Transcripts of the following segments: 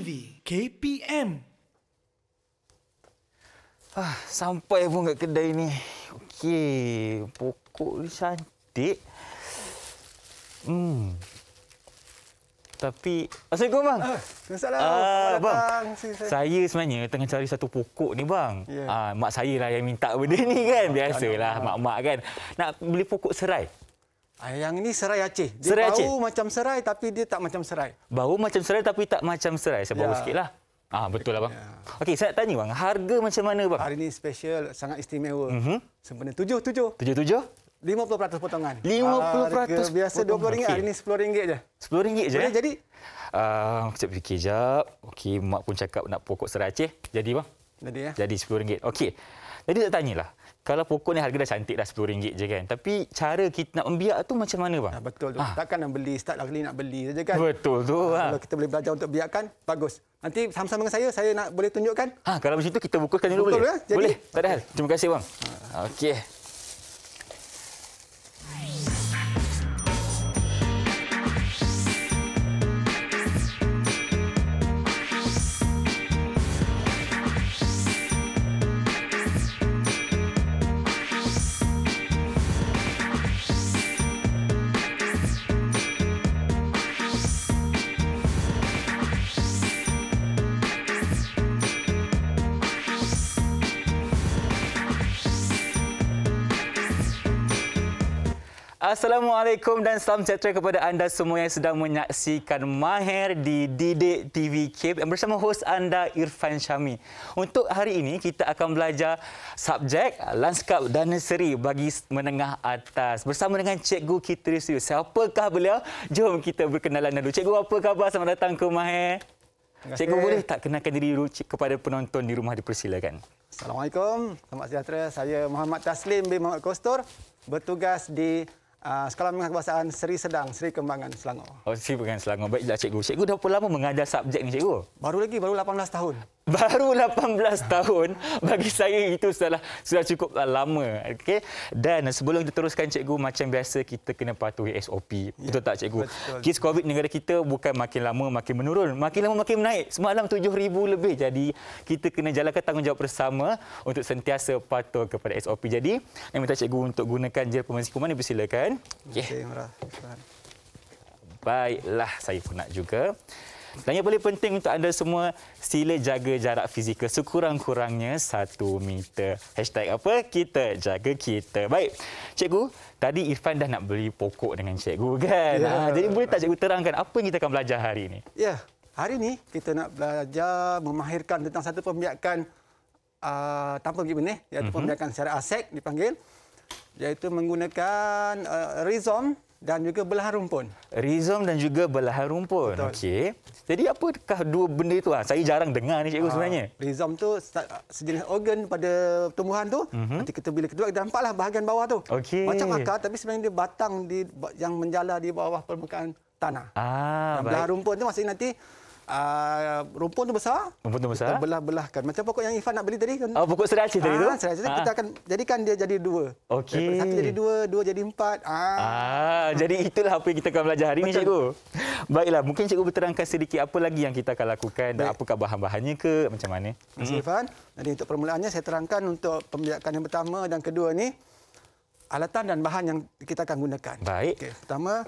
Ivy KPM. Ah, sampai pun kat kedai ni. Okey, pokok ni cantik. Hmm. Tapi Assalamualaikum bang. Ah, Assalamualaikum ah, uh, bang. Saya sebenarnya tengah cari satu pokok ni bang. Yeah. Ya. Uh, mak saya lah yang minta benda ni kan. Biasalah mak-mak kan. Nak beli pokok serai. Ah, yang ini serai Aceh. Dia serai bau Aceh. macam serai tapi dia tak macam serai. Bau macam serai tapi tak macam serai. Saya bau ya. sikitlah. Ah betul lah bang. Ya. Okey, saya tanya bang, harga macam mana bang? Hari ini special, sangat istimewa. Mm -hmm. Sebenarnya tujuh, tujuh. Tujuh, tujuh? 50% potongan. 50% ah, harga biasa RM20, okay. hari ini RM10 je. RM10 je? Boleh eh? jadi? Uh, ah, sekejap fikir sekejap. Okey, mak pun cakap nak pokok serai Aceh. Jadi bang? Jadi ya. Jadi RM10. Okey. Jadi saya tanyalah, kalau pokok ni harga dah cantik dah RM10 je kan. Tapi cara kita nak membiak tu macam mana bang? Ha, betul tu. Ha. Takkan nak beli, start lah kali nak beli saja kan. Betul tu. Ha. Kalau kita boleh belajar untuk biakkan, bagus. Nanti sama-sama dengan saya, saya nak boleh tunjukkan. Ha, kalau macam tu kita bukuskan dulu boleh? Ya? boleh. Tak ada hal. Terima kasih bang. Ha. Okey. Assalamualaikum dan salam sejahtera kepada anda semua yang sedang menyaksikan Maher di Didik TV Cape bersama hos anda Irfan Syami. Untuk hari ini kita akan belajar subjek landscape dan nursery bagi menengah atas bersama dengan cikgu kita di Siapakah beliau? Jom kita berkenalan dulu. Cikgu apa khabar? Selamat datang ke Maher. Cikgu boleh tak kenalkan diri kepada penonton di rumah dipersilakan. Assalamualaikum. Selamat sejahtera. Saya Muhammad Taslim bin Muhammad Kostor bertugas di Ah, Sekolah Menengah Kebangsaan Seri Sedang, Seri Kembangan, Selangor. Oh, Seri Kembangan, Selangor. Baiklah, Cikgu. Cikgu dah berapa lama mengajar subjek ni, Cikgu? Baru lagi, baru 18 tahun baru 18 tahun bagi saya itu sudah sudah cukup lama okey dan sebelum kita teruskan cikgu macam biasa kita kena patuhi SOP ya, betul tak cikgu betul. kes covid negara kita bukan makin lama makin menurun makin lama makin naik semalam 7000 lebih jadi kita kena jalankan tanggungjawab bersama untuk sentiasa patuh kepada SOP jadi saya minta cikgu untuk gunakan gel pemersih kuman ini silakan okey okay, baiklah saya pun nak juga dan yang paling penting untuk anda semua, sila jaga jarak fizikal sekurang-kurangnya satu meter. Hashtag apa? Kita jaga kita. Baik, cikgu, tadi Irfan dah nak beli pokok dengan cikgu kan? Yeah. Ya. jadi boleh tak cikgu terangkan apa yang kita akan belajar hari ini? Ya, yeah. hari ini kita nak belajar memahirkan tentang satu pembiakan uh, tanpa pergi benih, iaitu mm-hmm. pembiakan secara asek dipanggil, iaitu menggunakan uh, ah, rhizome dan juga belahan rumpun. Rizom dan juga belahan rumpun. Okey. Jadi apakah dua benda itu? Ah, saya jarang dengar ni cikgu ha, sebenarnya. Rizom tu sejenis organ pada tumbuhan tu. Mm-hmm. Nanti kita bila kedua kita nampaklah bahagian bawah tu. Okey. Macam akar tapi sebenarnya dia batang di yang menjala di bawah permukaan tanah. Ah, dan belahan rumpun tu maksudnya nanti Ah, rumpun tu besar. Rumpun tu besar. Kita belah-belahkan. Macam pokok yang Ifan nak beli tadi. Kan? Oh, pokok serai tadi ah, tu? Serai tadi. Ah. Kita akan jadikan dia jadi dua. Okey. Satu jadi dua, dua jadi empat. Ah. ah jadi itulah apa yang kita akan belajar hari ini, Cikgu. Baiklah, mungkin Cikgu berterangkan sedikit apa lagi yang kita akan lakukan. Baik. Apakah bahan-bahannya ke? Macam mana? Terima kasih, hmm. Ifan. Jadi untuk permulaannya, saya terangkan untuk pembelajaran yang pertama dan kedua ni alatan dan bahan yang kita akan gunakan. Baik. Okay. Pertama,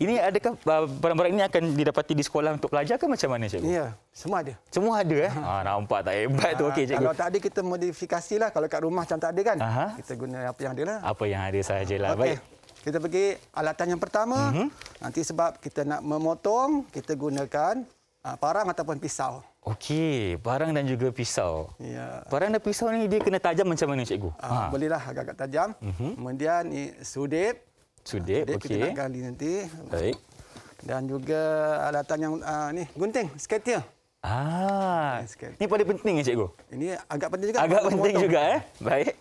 ini adakah uh, barang-barang ini akan didapati di sekolah untuk pelajar ke macam mana cikgu? Ya, semua ada. Semua ada eh? Ha, nampak tak hebat ha, tu ah, okey cikgu. Kalau tak ada kita modifikasi lah. kalau kat rumah macam tak ada kan. Aha. Kita guna apa yang ada lah. Apa yang ada sajalah. Okay. Baik. Kita pergi alatan yang pertama. Uh-huh. Nanti sebab kita nak memotong, kita gunakan uh, ah, parang ataupun pisau. Okey, parang dan juga pisau. Ya. Parang dan pisau ni dia kena tajam macam mana cikgu? Uh, ha. Bolehlah agak-agak tajam. Uh-huh. Kemudian ni sudip to okey. date okay. Kita nak gali nanti. Baik. Dan juga alatan yang uh, ni gunting, skatil. Ah, eh, skatil. Ini paling penting ya cikgu. Ini agak penting juga. Agak penting juga eh. Baik.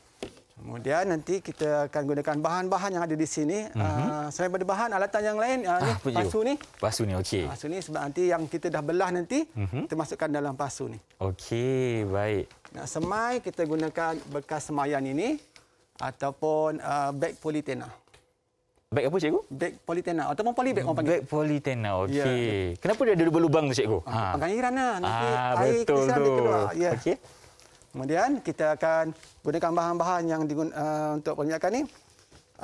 Kemudian nanti kita akan gunakan bahan-bahan yang ada di sini. Mm-hmm. Uh, selain pada bahan, alatan yang lain, uh, ah, ni, ah, pasu you. ni. Pasu ni, okey. Pasu ni sebab nanti yang kita dah belah nanti, mm-hmm. kita masukkan dalam pasu ni. Okey, baik. Nak semai, kita gunakan bekas semayan ini ataupun uh, beg politena. Beg apa cikgu? Beg politena ataupun polybag orang panggil. Beg politena. Ya, okey. Yeah. Kenapa dia ada dua lubang tu cikgu? Ah, ha. Pengairan lah. Nanti ah, air betul kita keluar. Yeah. Okey. Kemudian kita akan gunakan bahan-bahan yang digun uh, untuk penyiakan ni.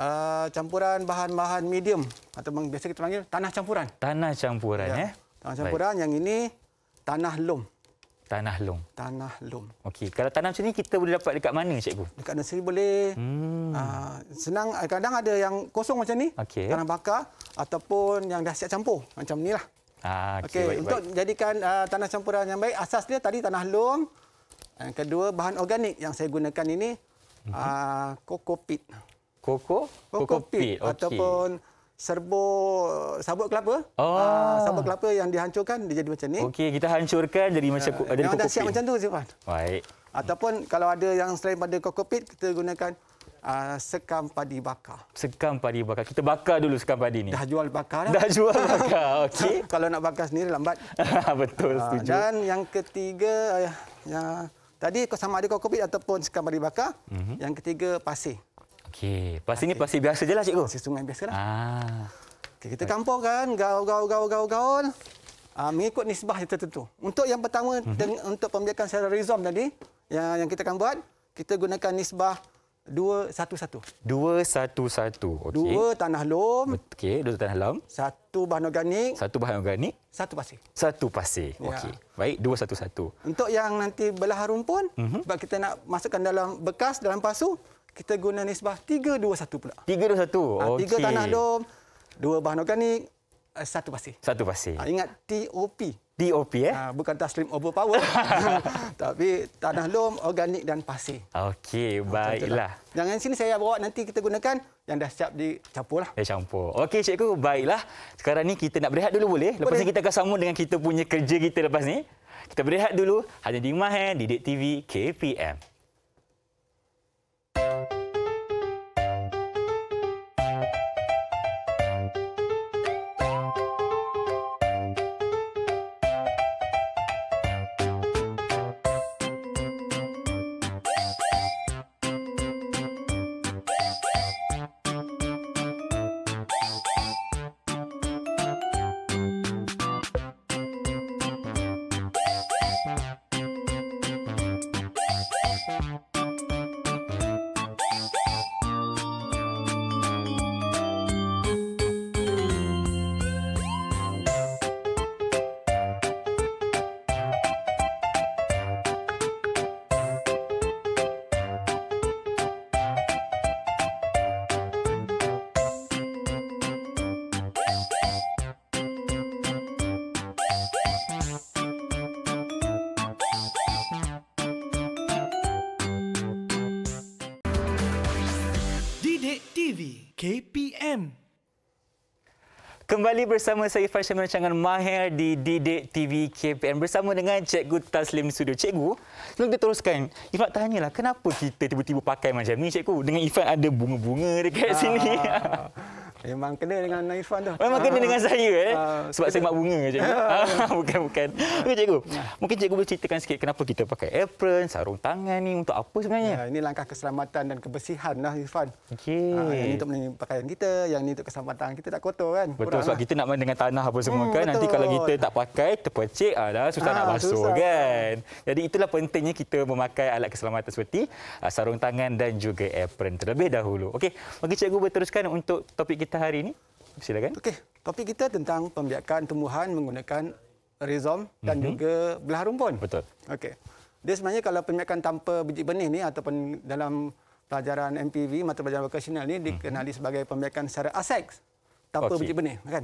Uh, campuran bahan-bahan medium atau biasa kita panggil tanah campuran. Tanah campuran ya. Yeah. Eh? Tanah campuran Baik. yang ini tanah lom. Tanah lum. Tanah lum. Okey. Kalau tanam sini kita boleh dapat dekat mana cikgu? Dekat nursery boleh. Hmm. Uh, senang ah, kadang ada yang kosong macam ni. Okay. Tanah bakar ataupun yang dah siap campur macam inilah. Ah, okay, okay. Baik, untuk baik. jadikan uh, tanah campuran yang baik asas dia tadi tanah lum. Yang kedua bahan organik yang saya gunakan ini mhm. a uh -huh. uh, kokopit. Koko? Kokopit okay. ataupun Serbu sabut kelapa. Oh. Uh, ah, sabut kelapa yang dihancurkan dia jadi macam ni. Okey, kita hancurkan jadi ah, macam uh, ada kokopit. siap macam tu Zifan. Baik. Ataupun kalau ada yang selain pada kokopit kita gunakan uh, sekam padi bakar. Sekam padi bakar. Kita bakar dulu sekam padi ni. Dah jual bakar dah. Dah jual bakar. Okey. kalau nak bakar sendiri lambat. Betul uh, setuju. Dan yang ketiga uh, ya, yang tadi sama ada kokopit ataupun sekam padi bakar. Uh-huh. Yang ketiga pasir. Okey. Pasir ni pasir biasa je lah, cikgu. Pasir sungai biasa lah. Ah. Okay, kita kampung kan, gaul, gaul, gaul, gaul, gaul. Uh, mengikut nisbah yang tertentu. Untuk yang pertama, mm-hmm. deng- untuk pembiakan secara rizom tadi, yang, yang kita akan buat, kita gunakan nisbah 211. 211. Okay. Dua tanah lom. Okey, dua tanah lom. Satu bahan organik. Satu bahan organik. Satu pasir. Satu pasir. Ya. Okey. Baik, 211. Untuk yang nanti belah harum pun, mm-hmm. sebab kita nak masukkan dalam bekas, dalam pasu, kita guna nisbah 321 pula. 321. Ha, okay. tiga ah, tanah dom, dua bahan organik, eh, satu pasir. 1 pasir. Ha, ingat TOP. TOP eh? Ha, bukan taslim overpower. Tapi tanah dom, organik dan pasir. Okey, baiklah. Ha, Jangan sini saya bawa nanti kita gunakan yang dah siap dicampur lah. Dah eh, campur. Okey, cikgu, baiklah. Sekarang ni kita nak berehat dulu boleh? Lepas boleh. ni kita akan sambung dengan kita punya kerja kita lepas ni. Kita berehat dulu. Hanya di Mahen, Didik TV, KPM. Thank you KPM. Kembali bersama saya Farsham merancangan Mahir di Didik TV KPM bersama dengan Cikgu Taslim di studio. Cikgu, sebelum kita teruskan, Ifat tanyalah kenapa kita tiba-tiba pakai macam ni Cikgu? Dengan Ifat ada bunga-bunga dekat ah. sini. Memang kena dengan Irfan tu. Memang kena dengan saya eh. Ah, sebab saya mak bunga je. Ah, bukan bukan. Okey cikgu. Ya. Mungkin cikgu boleh ceritakan sikit kenapa kita pakai apron, sarung tangan ni untuk apa sebenarnya? Ya, ini langkah keselamatan dan kebersihan lah Irfan. Okey. Ah, ini untuk menyi pakaian kita, yang ini untuk keselamatan kita tak kotor kan. Betul Kurang sebab lah. kita nak main dengan tanah apa semua hmm, kan. Nanti kalau kita tak pakai terpercik ah dah susah ha, nak basuh susah. kan. Jadi itulah pentingnya kita memakai alat keselamatan seperti sarung tangan dan juga apron terlebih dahulu. Okey. Bagi cikgu boleh teruskan untuk topik kita kita hari ini? Silakan. Okey, topik kita tentang pembiakan tumbuhan menggunakan rhizom dan mm-hmm. juga belah rumpun. Betul. Okey. Dia sebenarnya kalau pembiakan tanpa biji benih ni ataupun dalam pelajaran MPV mata pelajaran vocational ni dikenali mm-hmm. sebagai pembiakan secara asex tanpa okay. biji benih, kan?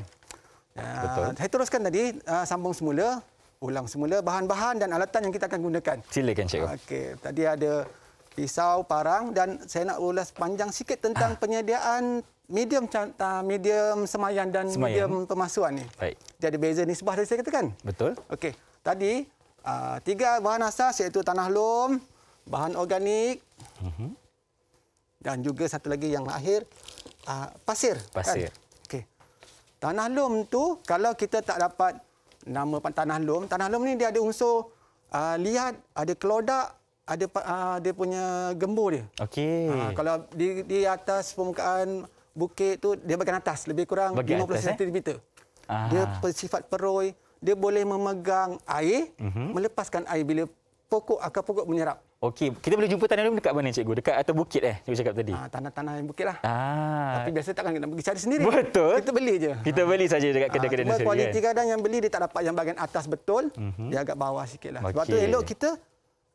Ya, Betul. Uh, saya teruskan tadi ah, sambung semula, ulang semula bahan-bahan dan alatan yang kita akan gunakan. Silakan cikgu. Okey, tadi ada pisau, parang dan saya nak ulas panjang sikit tentang ha. penyediaan medium medium semayan dan semayan. medium pemasuan ni. Baik. Dia ada beza nisbah tadi saya katakan. Betul. Okey. Tadi uh, tiga bahan asas iaitu tanah lom, bahan organik, uh-huh. dan juga satu lagi yang akhir uh, ah, pasir. Pasir. Kan? Okey. Tanah lom tu kalau kita tak dapat nama tanah lom. tanah lom ni dia ada unsur uh, liat, ada klodak, ada uh, dia punya gembur dia. Okey. Uh, kalau di di atas permukaan bukit tu dia bagian atas lebih kurang bagian 50 atas, cm. Eh? Dia bersifat peroi, dia boleh memegang air, uh-huh. melepaskan air bila pokok akar pokok menyerap. Okey, kita boleh jumpa tanah ni dekat mana cikgu? Dekat atau bukit eh? Cikgu cakap tadi. Ah, tanah-tanah yang bukit lah. Ah. Tapi biasa takkan kita pergi cari sendiri. Betul. Kita beli je. Kita ah. beli saja dekat ah, kedai-kedai ah, sendiri. Kualiti kan? kadang yang beli dia tak dapat yang bahagian atas betul, uh-huh. dia agak bawah sikit lah. Okay. Sebab tu elok kita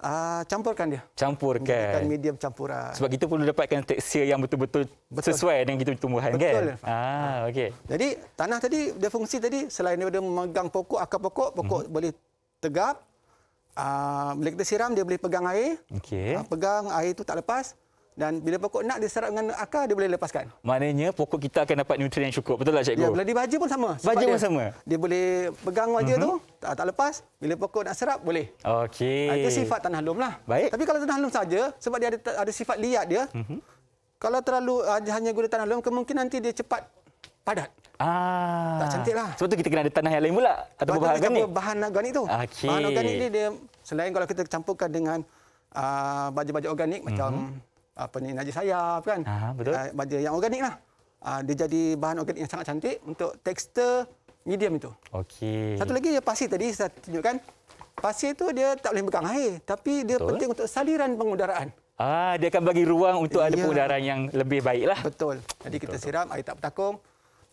Uh, campurkan dia. Campurkan. Gunakan medium campuran. Sebab kita perlu dapatkan tekstur yang betul-betul sesuai dengan kita tumbuhan Betul. kan? Betul. Ah, ah. okay. Jadi tanah tadi, dia fungsi tadi selain daripada memegang pokok, akar pokok, pokok mm-hmm. boleh tegap. Uh, bila kita siram, dia boleh pegang air. Okay. Uh, pegang, air itu tak lepas dan bila pokok nak diserap dengan akar dia boleh lepaskan. Maknanya pokok kita akan dapat nutrien yang cukup. Betul tak cikgu? Ya, bila di baja pun sama. Baja pun sama. Dia boleh pegang baja uh-huh. tu mhm. tak, tak lepas. Bila pokok nak serap boleh. Okey. Itu sifat tanah lum lah. Baik. Tapi kalau tanah lum saja sebab dia ada ada sifat liat dia. Uh-huh. Kalau terlalu ah, hanya guna tanah lum kemungkinan nanti dia cepat padat. Ah. Tak cantik lah. Sebab tu kita kena ada tanah yang lain pula. Atau bahan organik. Bahan organik tu. Okey. Bahan organik ni dia, selain kalau kita campurkan dengan ah, baju-baju baja organik, mm-hmm. macam mhm apa ni najis sayap kan ha, betul uh, ah, baja yang organik lah uh, dia jadi bahan organik yang sangat cantik untuk tekstur medium itu okey satu lagi yang pasti tadi saya tunjukkan pasir itu dia tak boleh pegang air tapi dia betul. penting untuk saliran pengudaraan Ah, dia akan bagi ruang untuk ada ya. pengudaraan yang lebih baiklah. Betul. Jadi betul, kita siram air tak bertakung.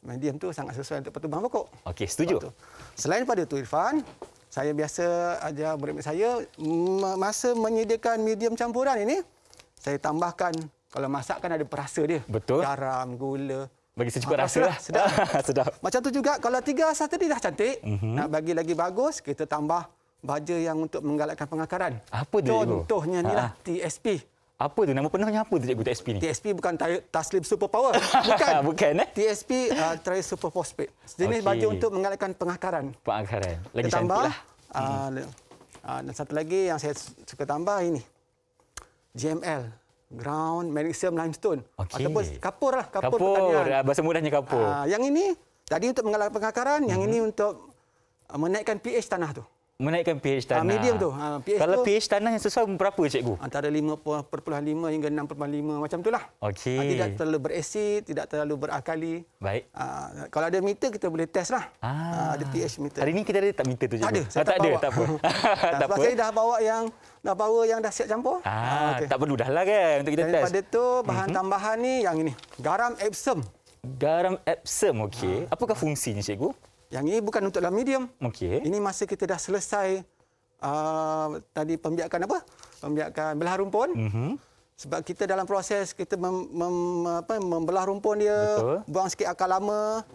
Medium tu sangat sesuai untuk pertumbuhan pokok. Okey, setuju. Tu. Selain pada tu Irfan, saya biasa ajar murid-murid saya masa menyediakan medium campuran ini, saya tambahkan kalau masak kan ada perasa dia. Betul. Garam, gula. Bagi secukup ha, ah, rasa lah. lah. Sedap. sedap. Macam tu juga kalau tiga asas tadi dah cantik. Mm-hmm. Nak bagi lagi bagus, kita tambah baja yang untuk menggalakkan pengakaran. Apa dia Contohnya itu? Contohnya ni lah, ah. TSP. Apa tu? Nama penuhnya apa tu cikgu TSP ni? TSP bukan Taslim Superpower. Bukan. bukan eh? TSP uh, ah, Trace Super Phosphate. Jenis okay. baja untuk menggalakkan pengakaran. Pengakaran. Lagi Ketambah, cantik Uh, uh, dan satu lagi yang saya suka tambah ini. GML ground magnesium limestone okay. ataupun kapur lah kapur, kapur pertanian. Ya, bahasa mudahnya kapur. Uh, yang ini tadi untuk mengelak pengakaran, mm-hmm. yang mhm. ini untuk uh, menaikkan pH tanah tu menaikkan pH tanah. Ha, medium tu. Ha, ah, pH Kalau tu, pH tanah yang sesuai berapa cikgu? Antara 5.5 hingga 6.5 macam itulah. Okey. Ha, tidak terlalu berasid, tidak terlalu berakali. Baik. Ha, kalau ada meter kita boleh test lah. Ha, ada pH meter. Hari ini kita ada tak meter tu cikgu? ada. Saya ha, tak, tak, ada. Bawa. tak apa. tak apa. saya dah bawa yang dah bawa yang dah siap campur. Ah, ha, okay. Tak perlu dah lah kan untuk kita Daripada test. Daripada tu bahan mm-hmm. tambahan ni yang ini. Garam Epsom. Garam Epsom, okey. Ha. Apakah fungsinya cikgu? Yang ini bukan untuk dalam medium. Okey. Ini masa kita dah selesai uh, tadi pembiakan apa? Pembiakan belah rumpun. Mm-hmm. Sebab kita dalam proses kita mem, mem, apa, membelah rumpun dia, Betul. buang sikit akar lama,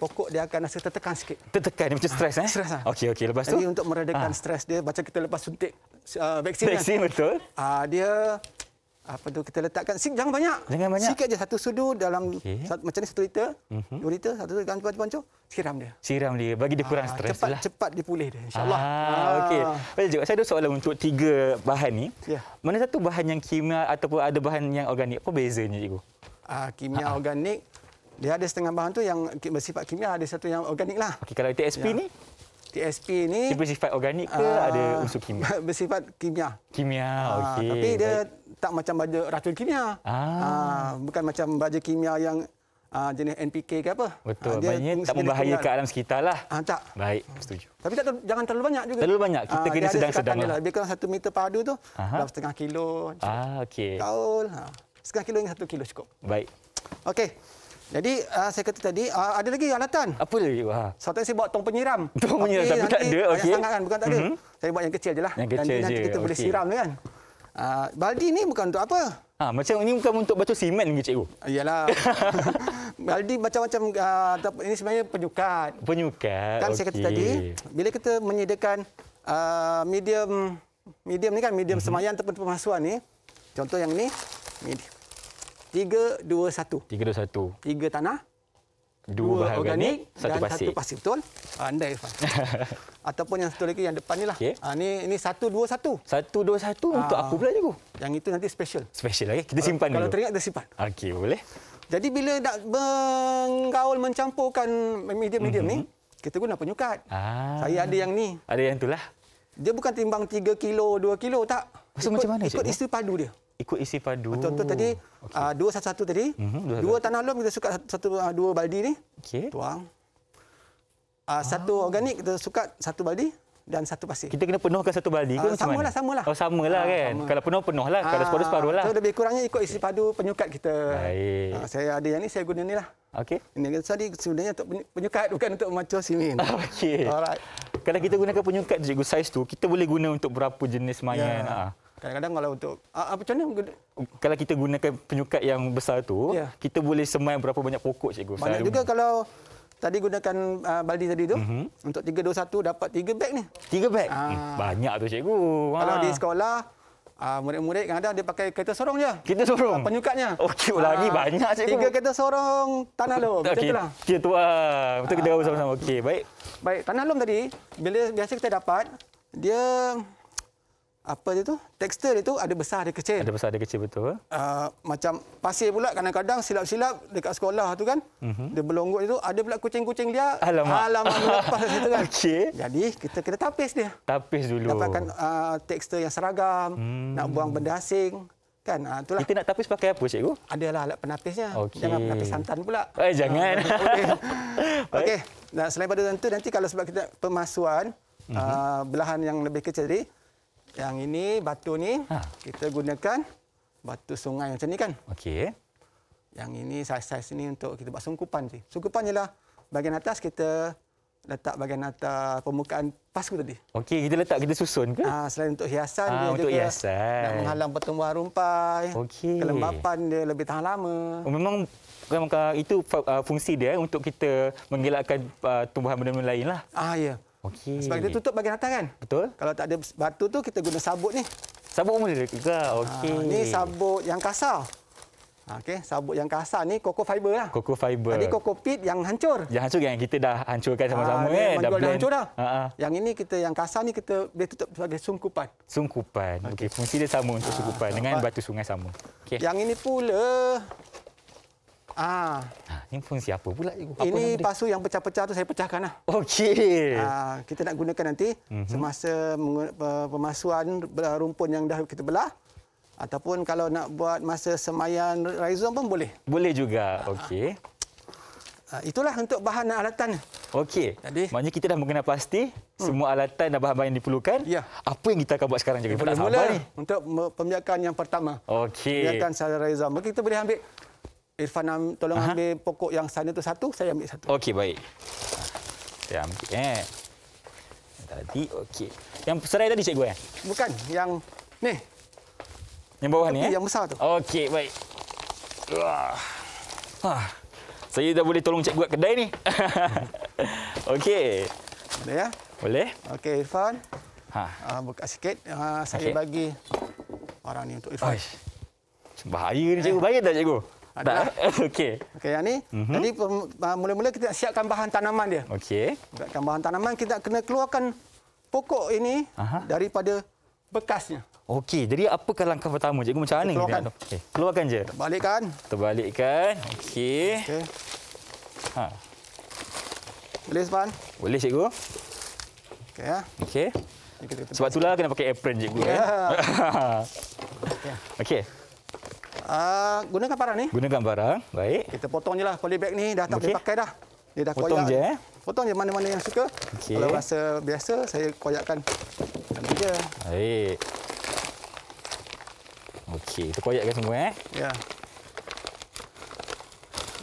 pokok dia akan rasa tertekan sikit. Tertekan? Macam stres? Eh? Stres. Ah. Okey, okey. Lepas Jadi tu? Jadi untuk meredakan ha. stres dia, macam kita lepas suntik uh, vaksin. Vaksin, kan? betul. Uh, dia apa tu kita letakkan sink jangan banyak. Jangan banyak. Sikit aja satu sudu dalam okay. satu, macam ni satu liter, mm-hmm. dua liter, satu liter ganti pancu siram dia. Siram dia bagi dia ah, kurang stres cepat, lah. Cepat dia pulih dia insyaAllah. Ah, ah. Okey. Baik juga saya ada soalan untuk tiga bahan ni. Yeah. Mana satu bahan yang kimia ataupun ada bahan yang organik? Apa bezanya cikgu? Ah, kimia ah. organik dia ada setengah bahan tu yang bersifat kimia ada satu yang organik lah. Okey kalau TSP yeah. ni TSP ni dia bersifat organik ke uh, ada unsur kimia? Bersifat kimia. Kimia. Ah, okey. tapi dia Baik. tak macam baja racun kimia. Ah. Uh, bukan macam baja kimia yang uh, jenis NPK ke apa. Betul. Uh, Maknanya tak berbahaya ke alam sekitar lah. Uh, tak. Baik, setuju. Tapi tak ter- jangan terlalu banyak juga. Terlalu banyak. Kita uh, kena sedang-sedang lah. Lebih kurang satu meter padu tu, Aha. dalam setengah kilo. Ah, okey. Ha. setengah kilo hingga satu kilo cukup. Baik. Okey. Jadi uh, saya kata tadi uh, ada lagi alatan. Apa lagi? Ha. Satu saya buat tong penyiram. Tong penyiram okay, tapi tak ada. Okey. Sangat kan bukan tak ada. Mm-hmm. Saya buat yang kecil jelah. Yang kecil je. Nanti kita okay. boleh siram kan. Uh, baldi ni bukan untuk apa? Ha, macam ini bukan untuk batu simen ke cikgu? Iyalah. baldi macam-macam uh, ini sebenarnya penyukat. Penyukat. Kan okay. saya kata tadi bila kita menyediakan uh, medium medium ni kan medium mm-hmm. semayan ataupun pemasuan ni. Contoh yang ni medium Tiga, dua, satu. Tiga, dua, satu. Tiga tanah. Dua, dua organik, organik eh? satu dan pasir. satu pasir. Betul? Ah, anda, Irfan. Ataupun yang satu lagi yang depan ni lah. Okay. Ha, ah, ni, ni satu, dua, satu. Satu, dua, satu ha, untuk apa ah, pula cikgu? Yang itu nanti special. Special lagi. Kita simpan kalau, dulu. Kalau teringat, kita simpan. Okey, boleh. Jadi bila nak menggaul, mencampurkan medium-medium mm-hmm. ni, mhm. kita guna penyukat. Ah. Saya ada yang ni. Ada yang itulah. Dia bukan timbang tiga kilo, dua kilo, tak. Maksud ikut, macam mana? Ikut cik? Ya? padu dia ikut isi padu. Betul oh, betul tadi okay. uh, ah, dua satu-satu tadi. Mm-hmm, dua, dua tanah lom kita suka satu uh, dua baldi ni. Okey. Tuang. Uh, ah. satu ah. organik kita suka satu baldi dan satu pasir. Kita kena penuhkan satu baldi ke? Uh, samalah, samalah. Oh, samalah uh, kan. Sama. Kalau penuh penuhlah, uh, kalau separuh separuhlah. So lebih kurangnya ikut isi padu penyukat kita. Baik. Uh, saya ada yang ni saya guna ni lah. Okey. Ini tadi sebenarnya untuk penyukat bukan untuk macam sini. Okey. Alright. Kalau kita gunakan penyukat cikgu saiz tu, kita boleh guna untuk berapa jenis mayan? Yeah. Ya. Ha. Kadang-kadang kalau untuk uh, ah, apa ah, macam mana kalau kita gunakan penyukat yang besar tu, yeah. kita boleh semai berapa banyak pokok cikgu? Banyak juga kalau tadi gunakan uh, baldi tadi tu mm-hmm. untuk 321 dapat 3 beg ni. 3 beg. Uh, banyak tu cikgu. Kalau ha. di sekolah Uh, murid-murid kadang-kadang dia pakai kereta sorong je. Kereta sorong? Uh, penyukatnya. Okey, oh, lagi uh, banyak cikgu. Tiga kereta sorong tanah lom. Okay. Macam itulah. Okey, tu lah. Betul kita uh, sama-sama. Okey, baik. Baik, tanah lom tadi, bila biasa kita dapat, dia apa dia tu? Tekstur dia tu ada besar ada kecil. Ada besar ada kecil betul. Uh, macam pasir pula kadang-kadang silap-silap dekat sekolah tu kan. Uh-huh. Dia berlonggok dia tu ada pula kucing-kucing dia. Alamak. Alamak lepas situ kan. Okay. Jadi kita kena tapis dia. Tapis dulu. Dapatkan uh, ah, tekstur yang seragam. Hmm. Nak buang benda asing. Kan, uh, itulah. Kita nak tapis pakai apa, cikgu? Adalah alat penapisnya. Okay. Jangan penapis santan pula. Eh, jangan. Okey. Okay. Nah, selain pada tentu, nanti kalau sebab kita pemasuan, uh-huh. uh, belahan yang lebih kecil tadi, yang ini batu ni ha. kita gunakan batu sungai macam ni kan. Okey. Yang ini saiz-saiz ni untuk kita buat sungkupan je. Sungkupan ialah bahagian atas kita letak bahagian atas permukaan pas tu tadi. Okey, kita letak kita susun ke? Ah, selain untuk hiasan ha, dia untuk juga. hiasan. Nak menghalang pertumbuhan rumpai. Okey. Kelembapan dia lebih tahan lama. Oh, memang memang itu ah, fungsi dia untuk kita mengelakkan ah, tumbuhan benda-benda lainlah. Ah, ya. Okey. Sebab kita tutup bahagian atas kan? Betul. Kalau tak ada batu tu kita guna sabut ni. Sabut umum dia juga. Ah, okey. Ha, ni sabut yang kasar. Ah, okey, sabut yang kasar ni koko fiber lah. Koko fiber. Tadi koko pit yang hancur. Yang hancur yang kita dah hancurkan ah, sama-sama ha, kan? Dah, dah hancur dah. Ha, ha. Yang ini kita yang kasar ni kita boleh tutup sebagai sungkupan. Sungkupan. Okey, okay. fungsi dia sama untuk ha, sungkupan dengan batu sungai sama. Okey. Yang ini pula Ah. Ini ah, fungsi apa? pula? Apa ini pasu yang pecah-pecah tu saya pecahkan. Lah. Okey. Ah, kita nak gunakan nanti mhm. semasa pemasuan rumpun yang dah kita belah. Ataupun kalau nak buat masa semayan rhizome pun boleh. Boleh juga. Okey. Ah, ah, itulah untuk bahan dan alatan. Okey. Jadi, maknanya kita dah mengenal pasti hmm. semua alatan dan bahan-bahan yang diperlukan. Ya. Apa yang kita akan buat sekarang? Kita boleh. mula untuk pembiakan yang pertama. Okey. Pembiakan secara rhizome. Mungkin kita boleh ambil Irfan tolong Aha. ambil pokok yang sana tu satu, saya ambil satu. Okey, baik. Saya ambil eh. Tadi okey. Yang serai tadi cikgu eh? Bukan, yang ni. Yang bawah okay, ni eh? Yang besar tu. Okey, baik. Wah. Ha. Saya dah boleh tolong cikgu kat kedai ni. okey. Boleh ya? Boleh. Okey, Irfan. Ha. Uh, buka sikit. Ah, saya okay. bagi orang ni untuk Irfan. Oish. Bahaya ni cikgu. Eh. Bahaya tak cikgu? adalah okey okey yang ni mhm. jadi mm-hmm. mula-mula kita nak siapkan bahan tanaman dia okey siapkan bahan tanaman kita nak kena keluarkan pokok ini Aha. daripada bekasnya okey jadi apakah langkah pertama cikgu macam mana keluarkan. kita okey keluarkan je terbalikkan terbalikkan okey okey ha boleh span boleh cikgu okey ya okey sebab itulah kena pakai apron cikgu ya yeah. eh. okey okay. Uh, gunakan parang ni. Gunakan parang. Baik. Kita potong je lah polybag ni. Dah tak okay. boleh pakai dah. Dia dah potong koyak. je eh. Potong je mana-mana yang suka. Okay. Kalau rasa biasa, saya koyakkan. Nanti je. Baik. Okey, kita koyakkan semua eh. Ya.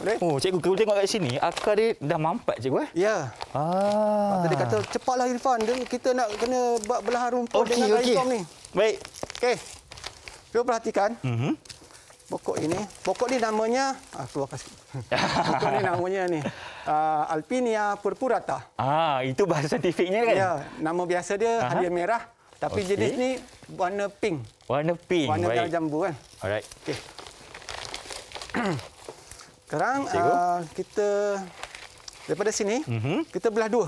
Boleh? Oh, cikgu, kau tengok kat sini, akar dia dah mampat, cikgu eh? Ya. Ah. Maksudnya kata, cepatlah Irfan. kita nak kena buat belahan rumput okay, dengan okay. ni. Baik. Okey. Cuba perhatikan. Mm uh-huh pokok ini. Pokok ini namanya, ah, keluar kasih. pokok ini namanya ni, uh, Alpinia purpurata. Ah, itu bahasa saintifiknya kan? Ya, nama biasa dia Aha. halia merah. Tapi okay. jenis ni warna pink. Warna pink. Warna Baik. jambu kan? Alright. Okey. Sekarang uh, kita daripada sini, mm -hmm. kita belah dua.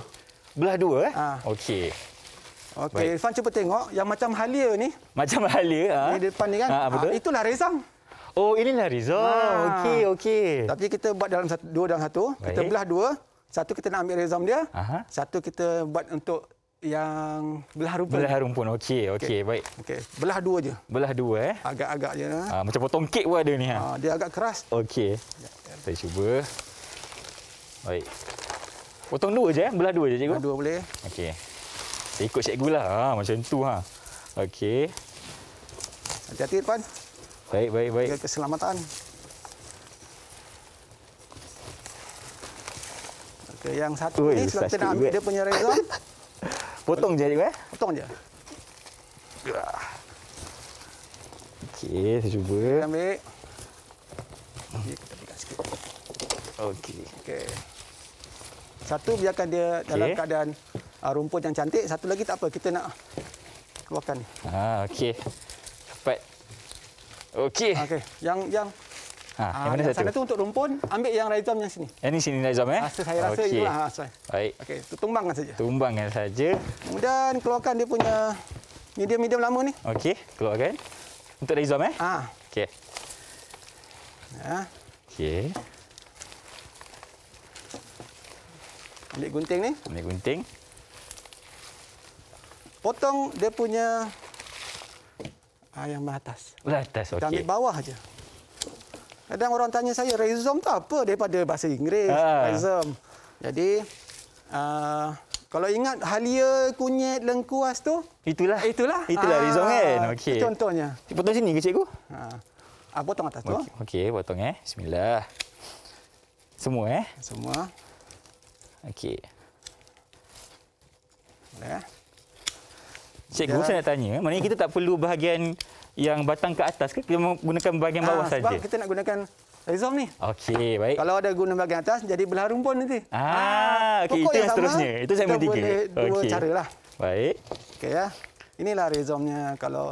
Belah dua eh? Ah. Okey. Okey, Irfan cuba tengok yang macam halia ni. Macam halia. Ha? Di depan ni kan? Ha, ha, itulah rezang. Oh, inilah Rizal. Ah. Ha. Okey, okey. Tapi kita buat dalam satu, dua dalam satu. Baik. Kita belah dua. Satu kita nak ambil Rizal dia. Aha. Satu kita buat untuk yang belah rumpun. Belah rumpun. Okey, okey, okay. baik. Okey. Belah dua je. Belah dua eh. Agak-agak je. Ha, macam potong kek pun ada ni. Ha. ha dia agak keras. Okey. Ya, ya. Kita cuba. Baik. Potong dua je, eh? belah dua je cikgu. Belah dua boleh. Okey. Saya ikut cikgu lah. Ha, macam tu. Ha. Okey. Hati-hati depan. Baik, baik, baik. Jaga keselamatan. Okey, yang satu Ui, ni sudah kita ambil dia punya rezon. Potong je, eh? Potong je. Okey, saya cuba. Kita ambil. Okey, kita berikan sikit. Okey. Okey. Satu biarkan dia okay. dalam keadaan ah, rumput yang cantik. Satu lagi tak apa, kita nak keluarkan Ah, okey. Okey. Okey. Yang yang Ha, ah, yang mana satu? Sana tu untuk rumpun, ambil yang raizom yang sini. Yang eh, ni sini raizom eh? Rasa ah, saya rasa okay. itulah. Ha, Baik. Okey, tu tumbangkan saja. Tumbangkan saja. Kemudian keluarkan dia punya medium-medium lama ni. Okey, keluarkan. Untuk raizom eh? Ha. Okey. Ha. Okey. Ambil gunting ni. Ambil gunting. Potong dia punya Ha, yang mana atas. Mana atas, okey. Kita bawah aja. Kadang orang tanya saya, rhizome tu apa daripada bahasa Inggeris? Ha. Rhizome. Jadi, uh, kalau ingat halia, kunyit, lengkuas tu, itulah. Itulah. Itulah rhizome kan. Okey. Contohnya. Potong sini ke cikgu? Ha. Ha, potong atas tu. Okey, okay, potong eh. Bismillah. Semua eh? Semua. Okey. Boleh. Eh? Cikgu, ya. saya nak tanya. Maknanya kita tak perlu bahagian yang batang ke atas ke? Kita menggunakan bahagian bawah ha, ah, sebab saja? Sebab kita nak gunakan rhizom ni. Okey, baik. Kalau ada guna bahagian atas, jadi belah rumpun nanti. Ah, ha, ah, okay. Itu yang seterusnya. Itu saya mahu tiga. Kita boleh dua okay. cara lah. Baik. Okey, ya. Inilah rhizomnya. Kalau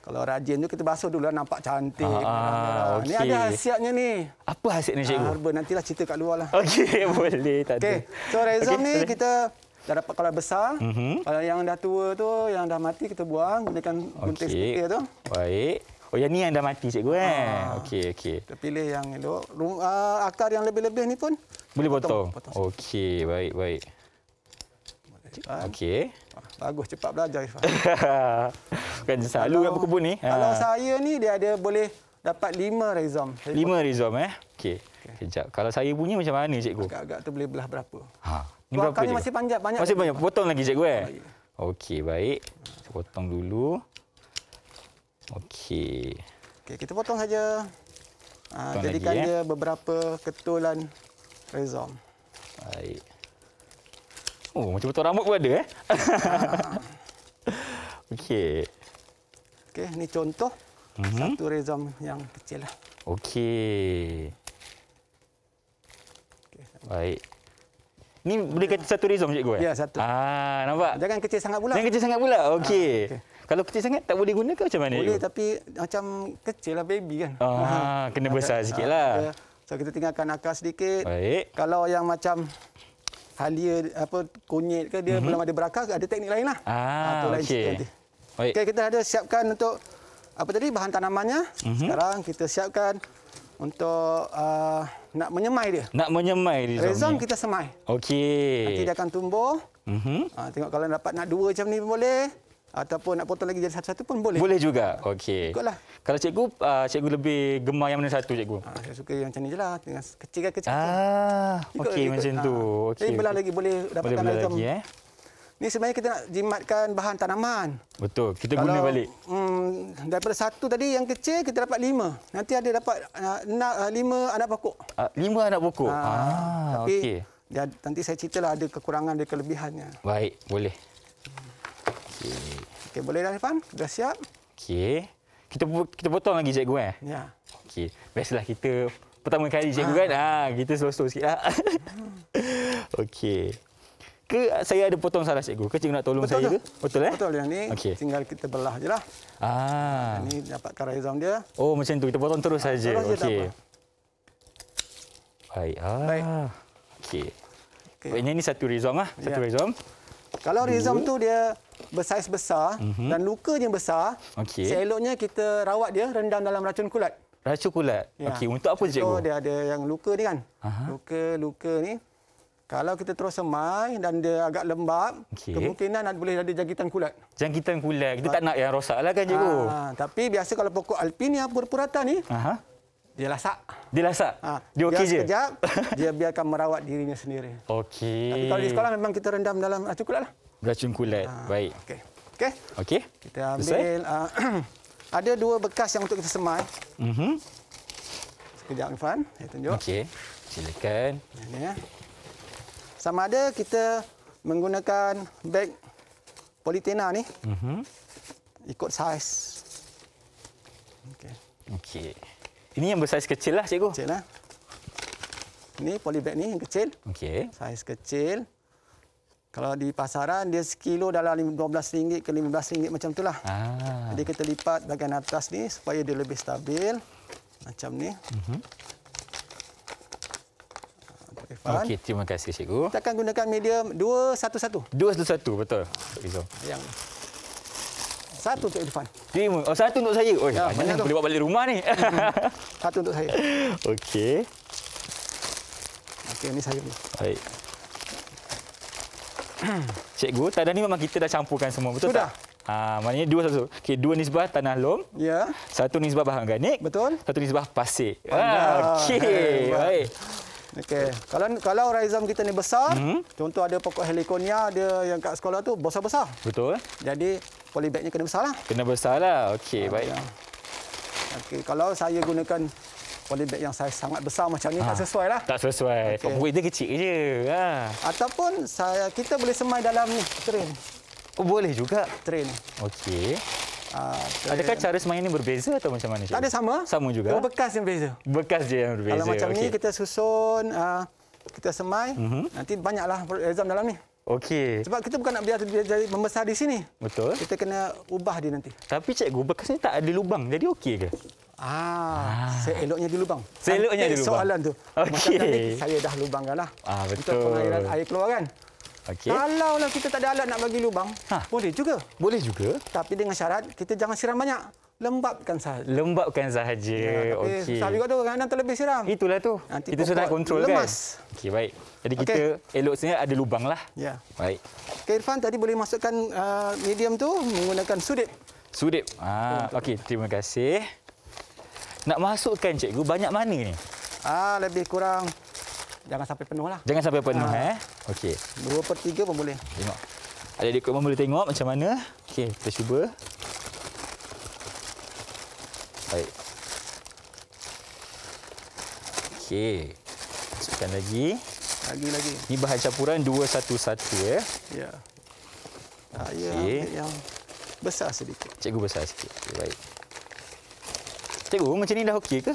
kalau rajin tu kita basuh dulu lah, nampak cantik. Ah, okay. Ah, ni ada hasilnya ni. Apa hasilnya cikgu? Ah, nantilah cerita kat luar lah. Okey, boleh. okay. So rezom okay. ni kita dah dapat kepala besar. Mm -hmm. Kalau yang dah tua tu, yang dah mati kita buang gunakan gunting okay. itu. Baik. Oh ya ni yang dah mati cikgu gue. Eh? Ha. Ah. Okey okey. Kita pilih yang elok. Uh, akar yang lebih-lebih ni pun boleh potong. potong. potong. Okey, baik baik. Okey. Ah, bagus cepat belajar Ifan. Bukan selalu kan berkebun ni. Kalau ha. saya ni dia ada boleh dapat 5 rizom. 5 rizom eh. Okey. Okay. Kalau saya punya macam mana cikgu? Agak-agak tu boleh belah berapa? Ha. Luangkannya masih panjang banyak. Masih banyak. Potong lagi cikgu eh. Oh, Okey, baik. Kita potong dulu. Okey. Okey, kita potong saja. Ah, jadikan lagi, eh. dia eh. beberapa ketulan rezam. Baik. Oh, macam potong rambut pun ada eh. Okey. Okey, ni contoh mm-hmm. satu rezam yang kecil lah. Okey. Okay. Baik. Ni boleh kata satu rezum cikgu eh? Ya, satu. Ah, nampak. Jangan kecil sangat pula. Jangan kecil sangat pula. Ah, okey. Ah, okay. Kalau kecil sangat tak boleh guna ke macam mana? Boleh tapi macam kecil lah baby kan. Ah, kena besar lah. ah, sikitlah. Ya. So kita tinggalkan akar sedikit. Baik. Kalau yang macam halia apa kunyit ke dia mm-hmm. belum ada berakar ada teknik lainlah. Ah, ah okey. Baik. Okay, kita ada siapkan untuk apa tadi bahan tanamannya. Mm-hmm. Sekarang kita siapkan untuk uh, nak menyemai dia. Nak menyemai dia. Rezon kita semai. Okey. Nanti dia akan tumbuh. Uh -huh. ha, tengok kalau dapat nak dua macam ni pun boleh. Ataupun nak potong lagi jadi satu-satu pun boleh. Boleh juga. Okey. Ikutlah. Kalau cikgu, uh, cikgu lebih gemar yang mana satu cikgu? Ha, saya suka yang macam ni je lah. kecil-kecil. Ah, okey macam ha. tu. Ah. Okay, eh, belah lagi. Boleh dapatkan boleh belah lagi. Eh? Ini sebenarnya kita nak jimatkan bahan tanaman. Betul. Kita guna Kalau, balik. Hmm, daripada satu tadi yang kecil, kita dapat lima. Nanti ada dapat uh, ah, enak, uh, ah, lima anak pokok. Uh, lima anak pokok? Uh, ah, tapi okay. dia, nanti saya ceritalah ada kekurangan dan kelebihannya. Baik, boleh. Okey, okay, boleh dah, Irfan? Dah siap? Okey. Kita kita potong lagi cikgu eh? Ya. Okey. Baiklah kita pertama kali cikgu ha. kan. Ha, kita slow-slow sikitlah. Okey ke saya ada potong salah cikgu? Ke cikgu nak tolong betul saya ke? ke? Betul eh? Betul yang ni okay. tinggal kita belah je lah. Ah. Yang ni dapat rhizome dia. Oh macam tu kita potong terus saja. Ah, terus okay. Baik. Ah. Baik. Okey. Okay. Baik, ini, ini satu rhizome ah Satu ya. rhizome. Kalau rhizome tu dia bersaiz besar mm-hmm. dan lukanya besar, okay. seeloknya kita rawat dia rendam dalam racun kulat. Racun kulat? Ya. Okey, untuk apa Contoh, oh dia ada yang luka ni kan. Luka, luka ni. Kalau kita terus semai dan dia agak lembab, okay. kemungkinan ada boleh ada jangkitan kulat. Jangkitan kulat. Kita ah. tak nak yang rosaklah kan cikgu. Ha. tapi biasa kalau pokok alpinia purpurata ni, ha. Dia lasak. Dia lasak? Ha. Dia okey je? Sekejap, dia biarkan merawat dirinya sendiri. Okey. Tapi kalau di sekolah memang kita rendam dalam racun kulat lah. Racun kulat. Ha. Baik. Okey. Okey. Okey. Kita ambil. Uh, ada dua bekas yang untuk kita semai. Mm -hmm. Sekejap, Irfan. Saya tunjuk. Okey. Silakan. Ini ya sama ada kita menggunakan beg politena ni mm-hmm. ikut saiz. Okey. Okey. Ini yang bersaiz kecil lah cikgu. Kecil lah. Ini polybag ni yang kecil. Okey. Saiz kecil. Kalau di pasaran dia sekilo dalam RM12 ke RM15 macam itulah. Ah. Jadi kita lipat bahagian atas ni supaya dia lebih stabil. Macam ni. Mm-hmm. Irfan. Okey, terima kasih cikgu. Kita akan gunakan medium 211. 211 betul. Izo. Yang satu untuk Irfan. Terima. Oh, satu untuk saya. Oi, ya, mana boleh bawa balik rumah ni? Mm-hmm. satu untuk saya. Okey. Okey, ini saya ni. Baik. Cikgu, tanah ni memang kita dah campurkan semua, betul Sudah. tak? Sudah. Ah, maknanya dua satu. Okey, dua nisbah tanah lom. Ya. Satu nisbah bahan organik. Betul. Satu nisbah pasir. Ah, Okey. Baik. Okey. Kalau kalau rhizome kita ni besar, hmm. contoh ada pokok heliconia ada yang kat sekolah tu besar-besar. Betul. Jadi polybagnya kena besarlah. Kena besarlah. Okey, ah, baik. Ya. Okey, kalau saya gunakan polybag yang saya sangat besar macam ni ha. tak sesuai lah. Tak sesuai. Okay. Pokok dia kecil je. Ha. Ataupun saya kita boleh semai dalam ni, train. Oh, boleh juga. Train. Okey. Uh, Adakah cara semayan ini berbeza atau macam mana? Cik? Tak ada sama. Sama juga? Oh, bekas yang berbeza. Bekas je yang berbeza. Kalau macam ini, okay. kita susun, uh, kita semai. Uh-huh. Nanti banyaklah rezam dalam ni. Okey. Sebab kita bukan nak biar dia jadi membesar di sini. Betul. Kita kena ubah dia nanti. Tapi cikgu, bekas ni tak ada lubang. Jadi okey ke? Ah, ah, seeloknya di lubang. Seeloknya di lubang. Soalan tu. Okey. Saya dah lubangkanlah. Ah, betul. Untuk pengairan air keluar kan? Okay. Kalau lah kita tak ada alat nak bagi lubang, ha. boleh juga. Boleh juga. Tapi dengan syarat kita jangan siram banyak. Lembapkan sahaja. Lembapkan sahaja. Ya, Okey. Susah juga tu. Kadang-kadang terlebih siram. Itulah tu. Nanti kita sudah kontrol kan? lemas. kan. Okey, baik. Jadi okay. kita elok sebenarnya ada lubang lah. Ya. Baik. Okay, Irfan tadi boleh masukkan uh, medium tu menggunakan sudip. Sudip. Ah, Okey, terima kasih. Nak masukkan cikgu banyak mana ni? Ah, lebih kurang jangan sampai penuh lah. Jangan sampai penuh ha. eh. Okey. Dua per tiga pun boleh. Tengok. Ada di kamu boleh tengok macam mana. Okey, kita cuba. Baik. Okey. Masukkan lagi. Lagi lagi. Ini bahan campuran 211 ya. Ya. Saya okay. yang besar sedikit. Cikgu besar sikit. Okay, baik. Cikgu, macam ni dah okey ke?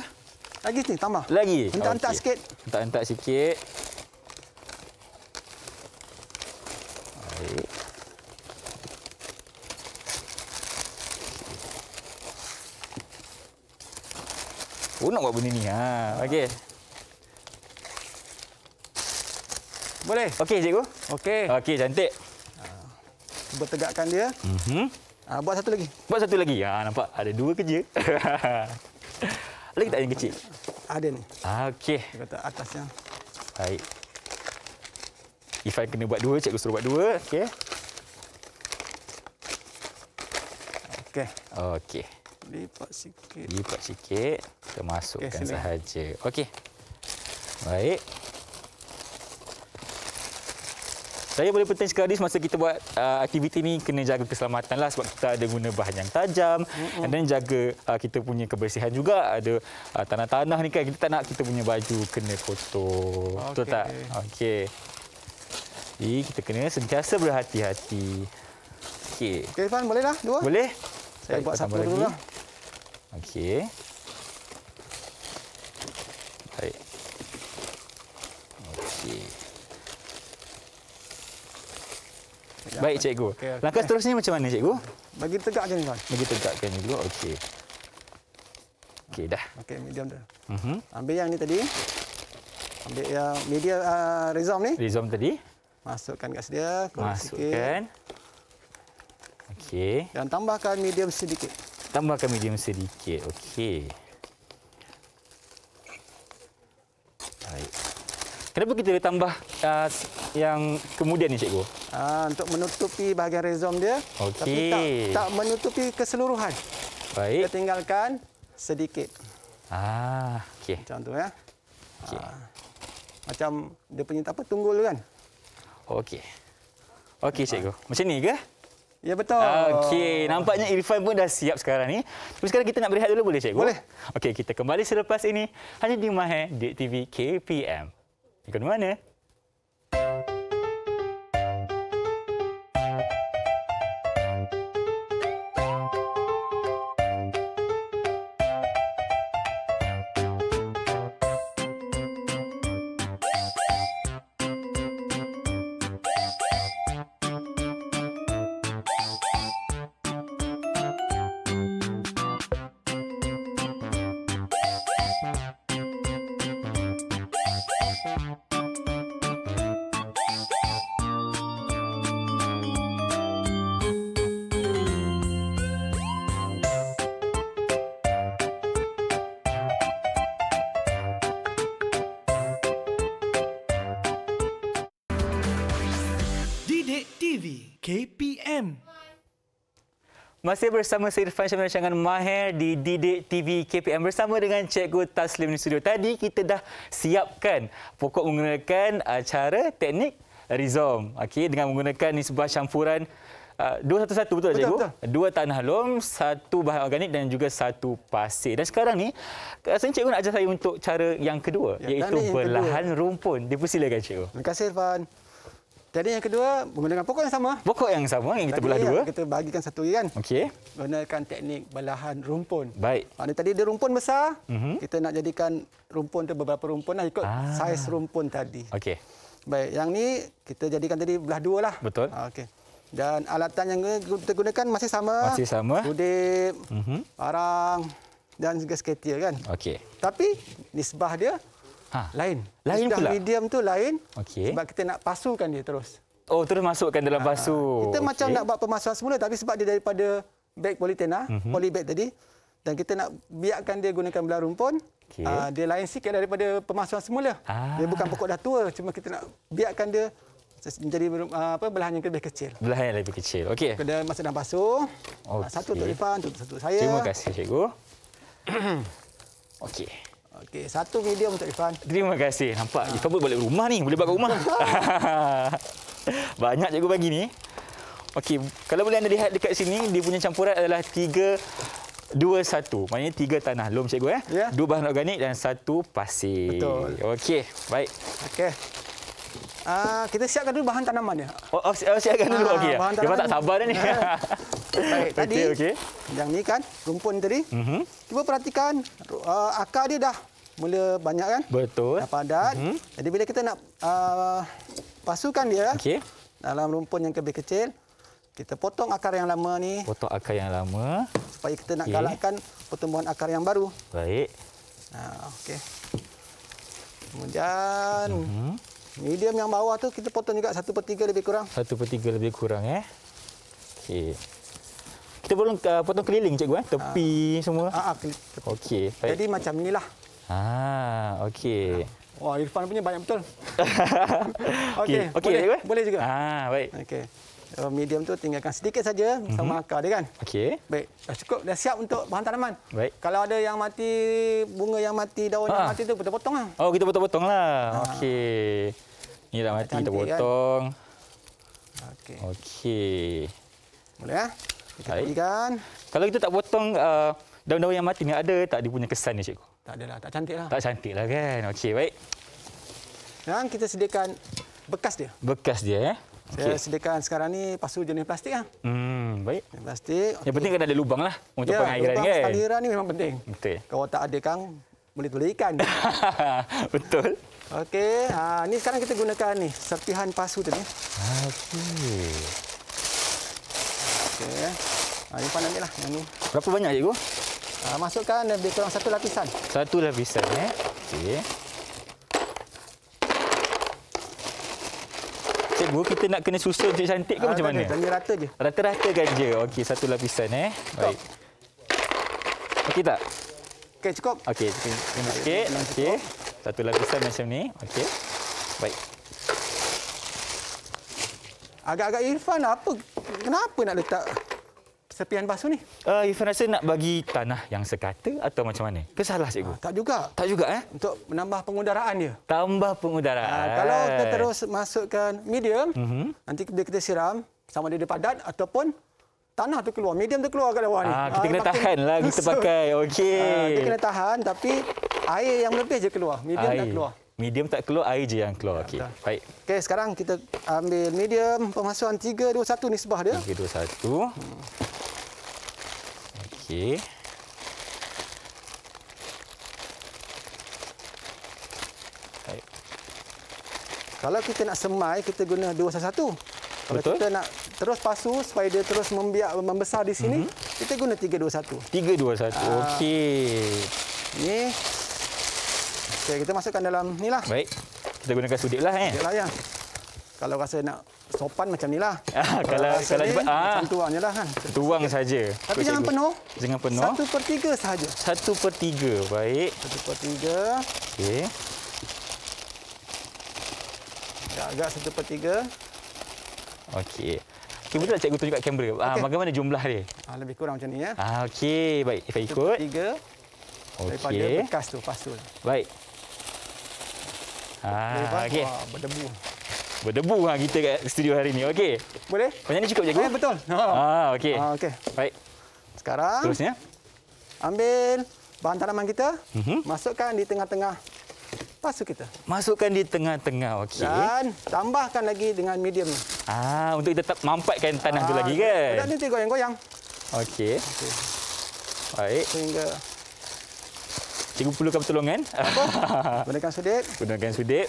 Lagi ni tambah. Lagi? entah entah okay. sikit. entah hentak sikit. Baik. Oh, nak buat benda ni. Ha. Okey. Boleh? Okey, cikgu. Okey. Okey, cantik. Cuba ah. tegakkan dia. Mm -hmm. Buat satu lagi. Buat satu lagi. Ha, nampak? Ada dua kerja. Lagi tak yang kecil? Ada ni. Ah, Okey. Kata atas yang. Baik. Ifan kena buat dua, cikgu suruh buat dua. Okey. Okey. Okey. Lipat sikit. Lipat sikit. Kita masukkan okay, sahaja. Okey. Baik. Saya boleh penting sekali semasa kita buat uh, aktiviti ni kena jaga keselamatan lah sebab kita ada guna bahan yang tajam mm-hmm. and jaga uh, kita punya kebersihan juga ada uh, tanah-tanah ni kan kita tak nak kita punya baju kena kotor. Okay. Betul tak? Okey. Jadi kita kena sentiasa berhati-hati. Okey. Okey Irfan bolehlah dua? Boleh. Saya, Saya buat satu dulu lah. Okey. Baik cikgu. Okay, okay. Langkah seterusnya macam mana cikgu? Bagi tegak je ni kan. Bagi tegakkan juga. Okey. Okey dah. Okey medium dah. Uh-huh. Ambil yang ni tadi. Ambil yang media uh, rhizom ni. Rhizom tadi. Masukkan kat sini. Masukkan. Okey. Dan tambahkan medium sedikit. Tambahkan medium sedikit. Okey. Kenapa kita boleh tambah uh, yang kemudian ni cikgu? Ha, untuk menutupi bahagian rhizom dia. tapi Tak, tak menutupi keseluruhan. Baik. Kita tinggalkan sedikit. Ah, okey. Macam tu ya. Okey. Ha, macam dia punya apa tunggul kan? Okey. Okey cikgu. Ha. Macam ni ke? Ya betul. Okey, nampaknya Irfan pun dah siap sekarang ni. Tapi sekarang kita nak berehat dulu boleh cikgu? Boleh. Okey, kita kembali selepas ini hanya di Mahe Dek TV KPM. Ikut mana? Masih bersama saya Irfan Syamil Rancangan Mahir di Didik TV KPM bersama dengan Cikgu Taslim di studio. Tadi kita dah siapkan pokok menggunakan uh, cara teknik rizom. Okay, dengan menggunakan ni sebuah campuran uh, dua satu satu betul cikgu? Betul. Dua tanah lom, satu bahan organik dan juga satu pasir. Dan sekarang ni, rasanya cikgu nak ajar saya untuk cara yang kedua ya, iaitu yang belahan kedua. rumpun. Dipersilakan cikgu. Terima kasih Irfan. Jadi yang kedua, menggunakan pokok yang sama. Pokok yang sama yang kita belah dua. Kita bahagikan satu lagi kan. Okey. Gunakan teknik belahan rumpun. Baik. Maksudnya tadi dia rumpun besar. Mm-hmm. Kita nak jadikan rumpun itu beberapa rumpun lah ikut ah. saiz rumpun tadi. Okey. Baik, yang ni kita jadikan tadi belah dua lah. Betul. Ah, okey. Dan alatan yang kita gunakan masih sama. Masih sama. Kudip, mm-hmm. arang dan juga skater kan. Okey. Tapi nisbah dia Ha. Lain. Lain pula. medium tu lain. Okey. Sebab kita nak pasukan dia terus. Oh, terus masukkan dalam ha. pasu. Kita okay. macam nak buat pemasukan semula tapi sebab dia daripada bag polytena, ah, mm-hmm. polybag tadi dan kita nak biarkan dia gunakan belarum pun okay. uh, ah, dia lain sikit daripada pemasukan semula. Ah. Dia bukan pokok dah tua cuma kita nak biarkan dia menjadi uh, apa belahan yang lebih kecil. Belahan yang lebih kecil. Okey. Kita dah masuk dalam pasu. Okay. Satu untuk Irfan, satu untuk saya. Terima kasih cikgu. Okey. Okey, satu video untuk Irfan. Terima kasih. Nampak ha. Irfan pun balik rumah ni. Boleh buat rumah. Banyak cikgu bagi ni. Okey, kalau boleh anda lihat dekat sini, dia punya campuran adalah tiga dua satu. Maknanya tiga tanah lom cikgu. Eh? Ya. Dua bahan organik dan satu pasir. Betul. Okey, baik. Okey uh, kita siapkan dulu bahan tanaman dia. Oh, oh, oh siapkan dulu. Uh, okey. Ya. Dia tak sabar dah ni. Baik, tadi okay, okay. yang ni kan rumpun tadi. Mm-hmm. Cuba perhatikan uh, akar dia dah mula banyak kan? Betul. Dah padat. Mm-hmm. Jadi bila kita nak uh, pasukan dia okay. dalam rumpun yang lebih kecil, kita potong akar yang lama ni. Potong akar yang lama supaya kita nak okay. galakkan pertumbuhan akar yang baru. Baik. Nah, okey. Kemudian mm-hmm. Medium yang bawah tu kita potong juga 1 per 3 lebih kurang. 1 per 3 lebih kurang eh. Okey. Kita boleh uh, potong keliling cikgu eh. Tepi ha. semua. Ha, ha, okey. Jadi baik. macam inilah. Ah, ha, okey. Ha. Wah, Irfan punya banyak betul. okey, okay. okay, boleh, boleh juga. Ah, baik. Okey. Uh, medium tu tinggalkan sedikit saja mhm. sama mm-hmm. akar dia kan. Okey. Baik. Dah cukup dah siap untuk bahan tanaman. Baik. Kalau ada yang mati, bunga yang mati, daun ha. yang mati tu kita potonglah. Oh, kita potong-potonglah. Ha. Okey. Ni dah mati, kita kan? potong. Kan? Okey. Okey. Boleh ah? Kita kan. Kalau kita tak potong uh, daun-daun yang mati ni ada tak dia punya kesan ni cikgu? Tak adalah, tak cantiklah. Tak cantiklah kan. Okey, baik. Sekarang kita sediakan bekas dia. Bekas dia eh. Saya sediakan sekarang ni pasu jenis plastik ah. Hmm, baik. Jenis plastik. Okay. Yang penting kena kan ada lubang lah untuk ya, pengairan lubang kan. Ya, pengairan ni memang penting. Betul. Kalau tak ada kang boleh tulis ikan. Betul. Okey, ha, ni sekarang kita gunakan ni serpihan pasu tadi. Okey. Okey. Ha, ni pandang lah. Yang ni. Berapa banyak cikgu? Ha, masukkan lebih kurang satu lapisan. Satu lapisan eh. Okey. Cikgu, kita nak kena susun cik cantik ke ha, macam mana? Tanya rata je. Rata-rata kan je. Okey, satu lapisan eh. Baik. Okey tak? Okey, cukup. Okey, cukup. Okey, okey satu lapisan macam ni. Okey. Baik. Agak-agak Irfan apa? Kenapa nak letak sepian basuh ni? Eh uh, Irfan rasa nak bagi tanah yang sekata atau macam mana? Ke salah cikgu? Uh, tak juga. Tak juga eh? Untuk menambah pengudaraan dia. Tambah pengudaraan. Uh, kalau kita terus masukkan medium, uh mhm. -huh. nanti bila kita siram sama dia padat ataupun tanah tu keluar, medium tu keluar kat awal ni. Ah, kita ah, kena tahan lah kita pakai. Okey. Ah, kita kena tahan tapi air yang lebih je keluar. Medium air. tak keluar. Medium tak keluar, air je yang keluar. okay. Baik. Okay, sekarang kita ambil medium pemasuhan 3 2 1 nisbah dia. 3 2 1. Okey. Kalau kita nak semai, kita guna 2 1. Kalau Betul. kita nak terus pasu supaya dia terus membiak membesar di sini. Mm -hmm. Kita guna 321. 321. Uh, Okey. Ini. Okey, kita masukkan dalam nilah. Baik. Kita gunakan sudiklah eh. Sudiklah ya. Kalau rasa nak sopan macam ni nilah. Ah, kalau kalau sebab ah lah kan. Tuang saja. Tapi jangan cikgu. penuh. Jangan penuh. 1/3 saja. 1/3. Baik. 1/3. Okey. Agak, agak 1/3. Okey. Ah, okey, betul cikgu tunjuk kat kamera. Okay. Ah, bagaimana jumlah dia? Ah, lebih kurang macam ni ya. Ah, okey, baik. Saya ikut. Tiga. Okey. Bekas tu, pas Baik. Ah, okey. Berdebu. Berdebu ha, kita kat studio hari ni. Okey. Boleh? Macam ni cukup je. Eh, ya, betul. Oh. Ah, okey. Ah, okey. Baik. Sekarang Terusnya. Ambil bahan tanaman kita, uh mhm. -huh. masukkan di tengah-tengah pasuk kita. Masukkan di tengah-tengah okay. Dan tambahkan lagi dengan medium ni. Ah untuk kita tak mampatkan tanah ah, tu lagi kan. Tak nanti goyang-goyang. Okey. Okay. Baik. Sehingga 30 kan pertolongan. Apa? Gunakan sudip. Gunakan sudip.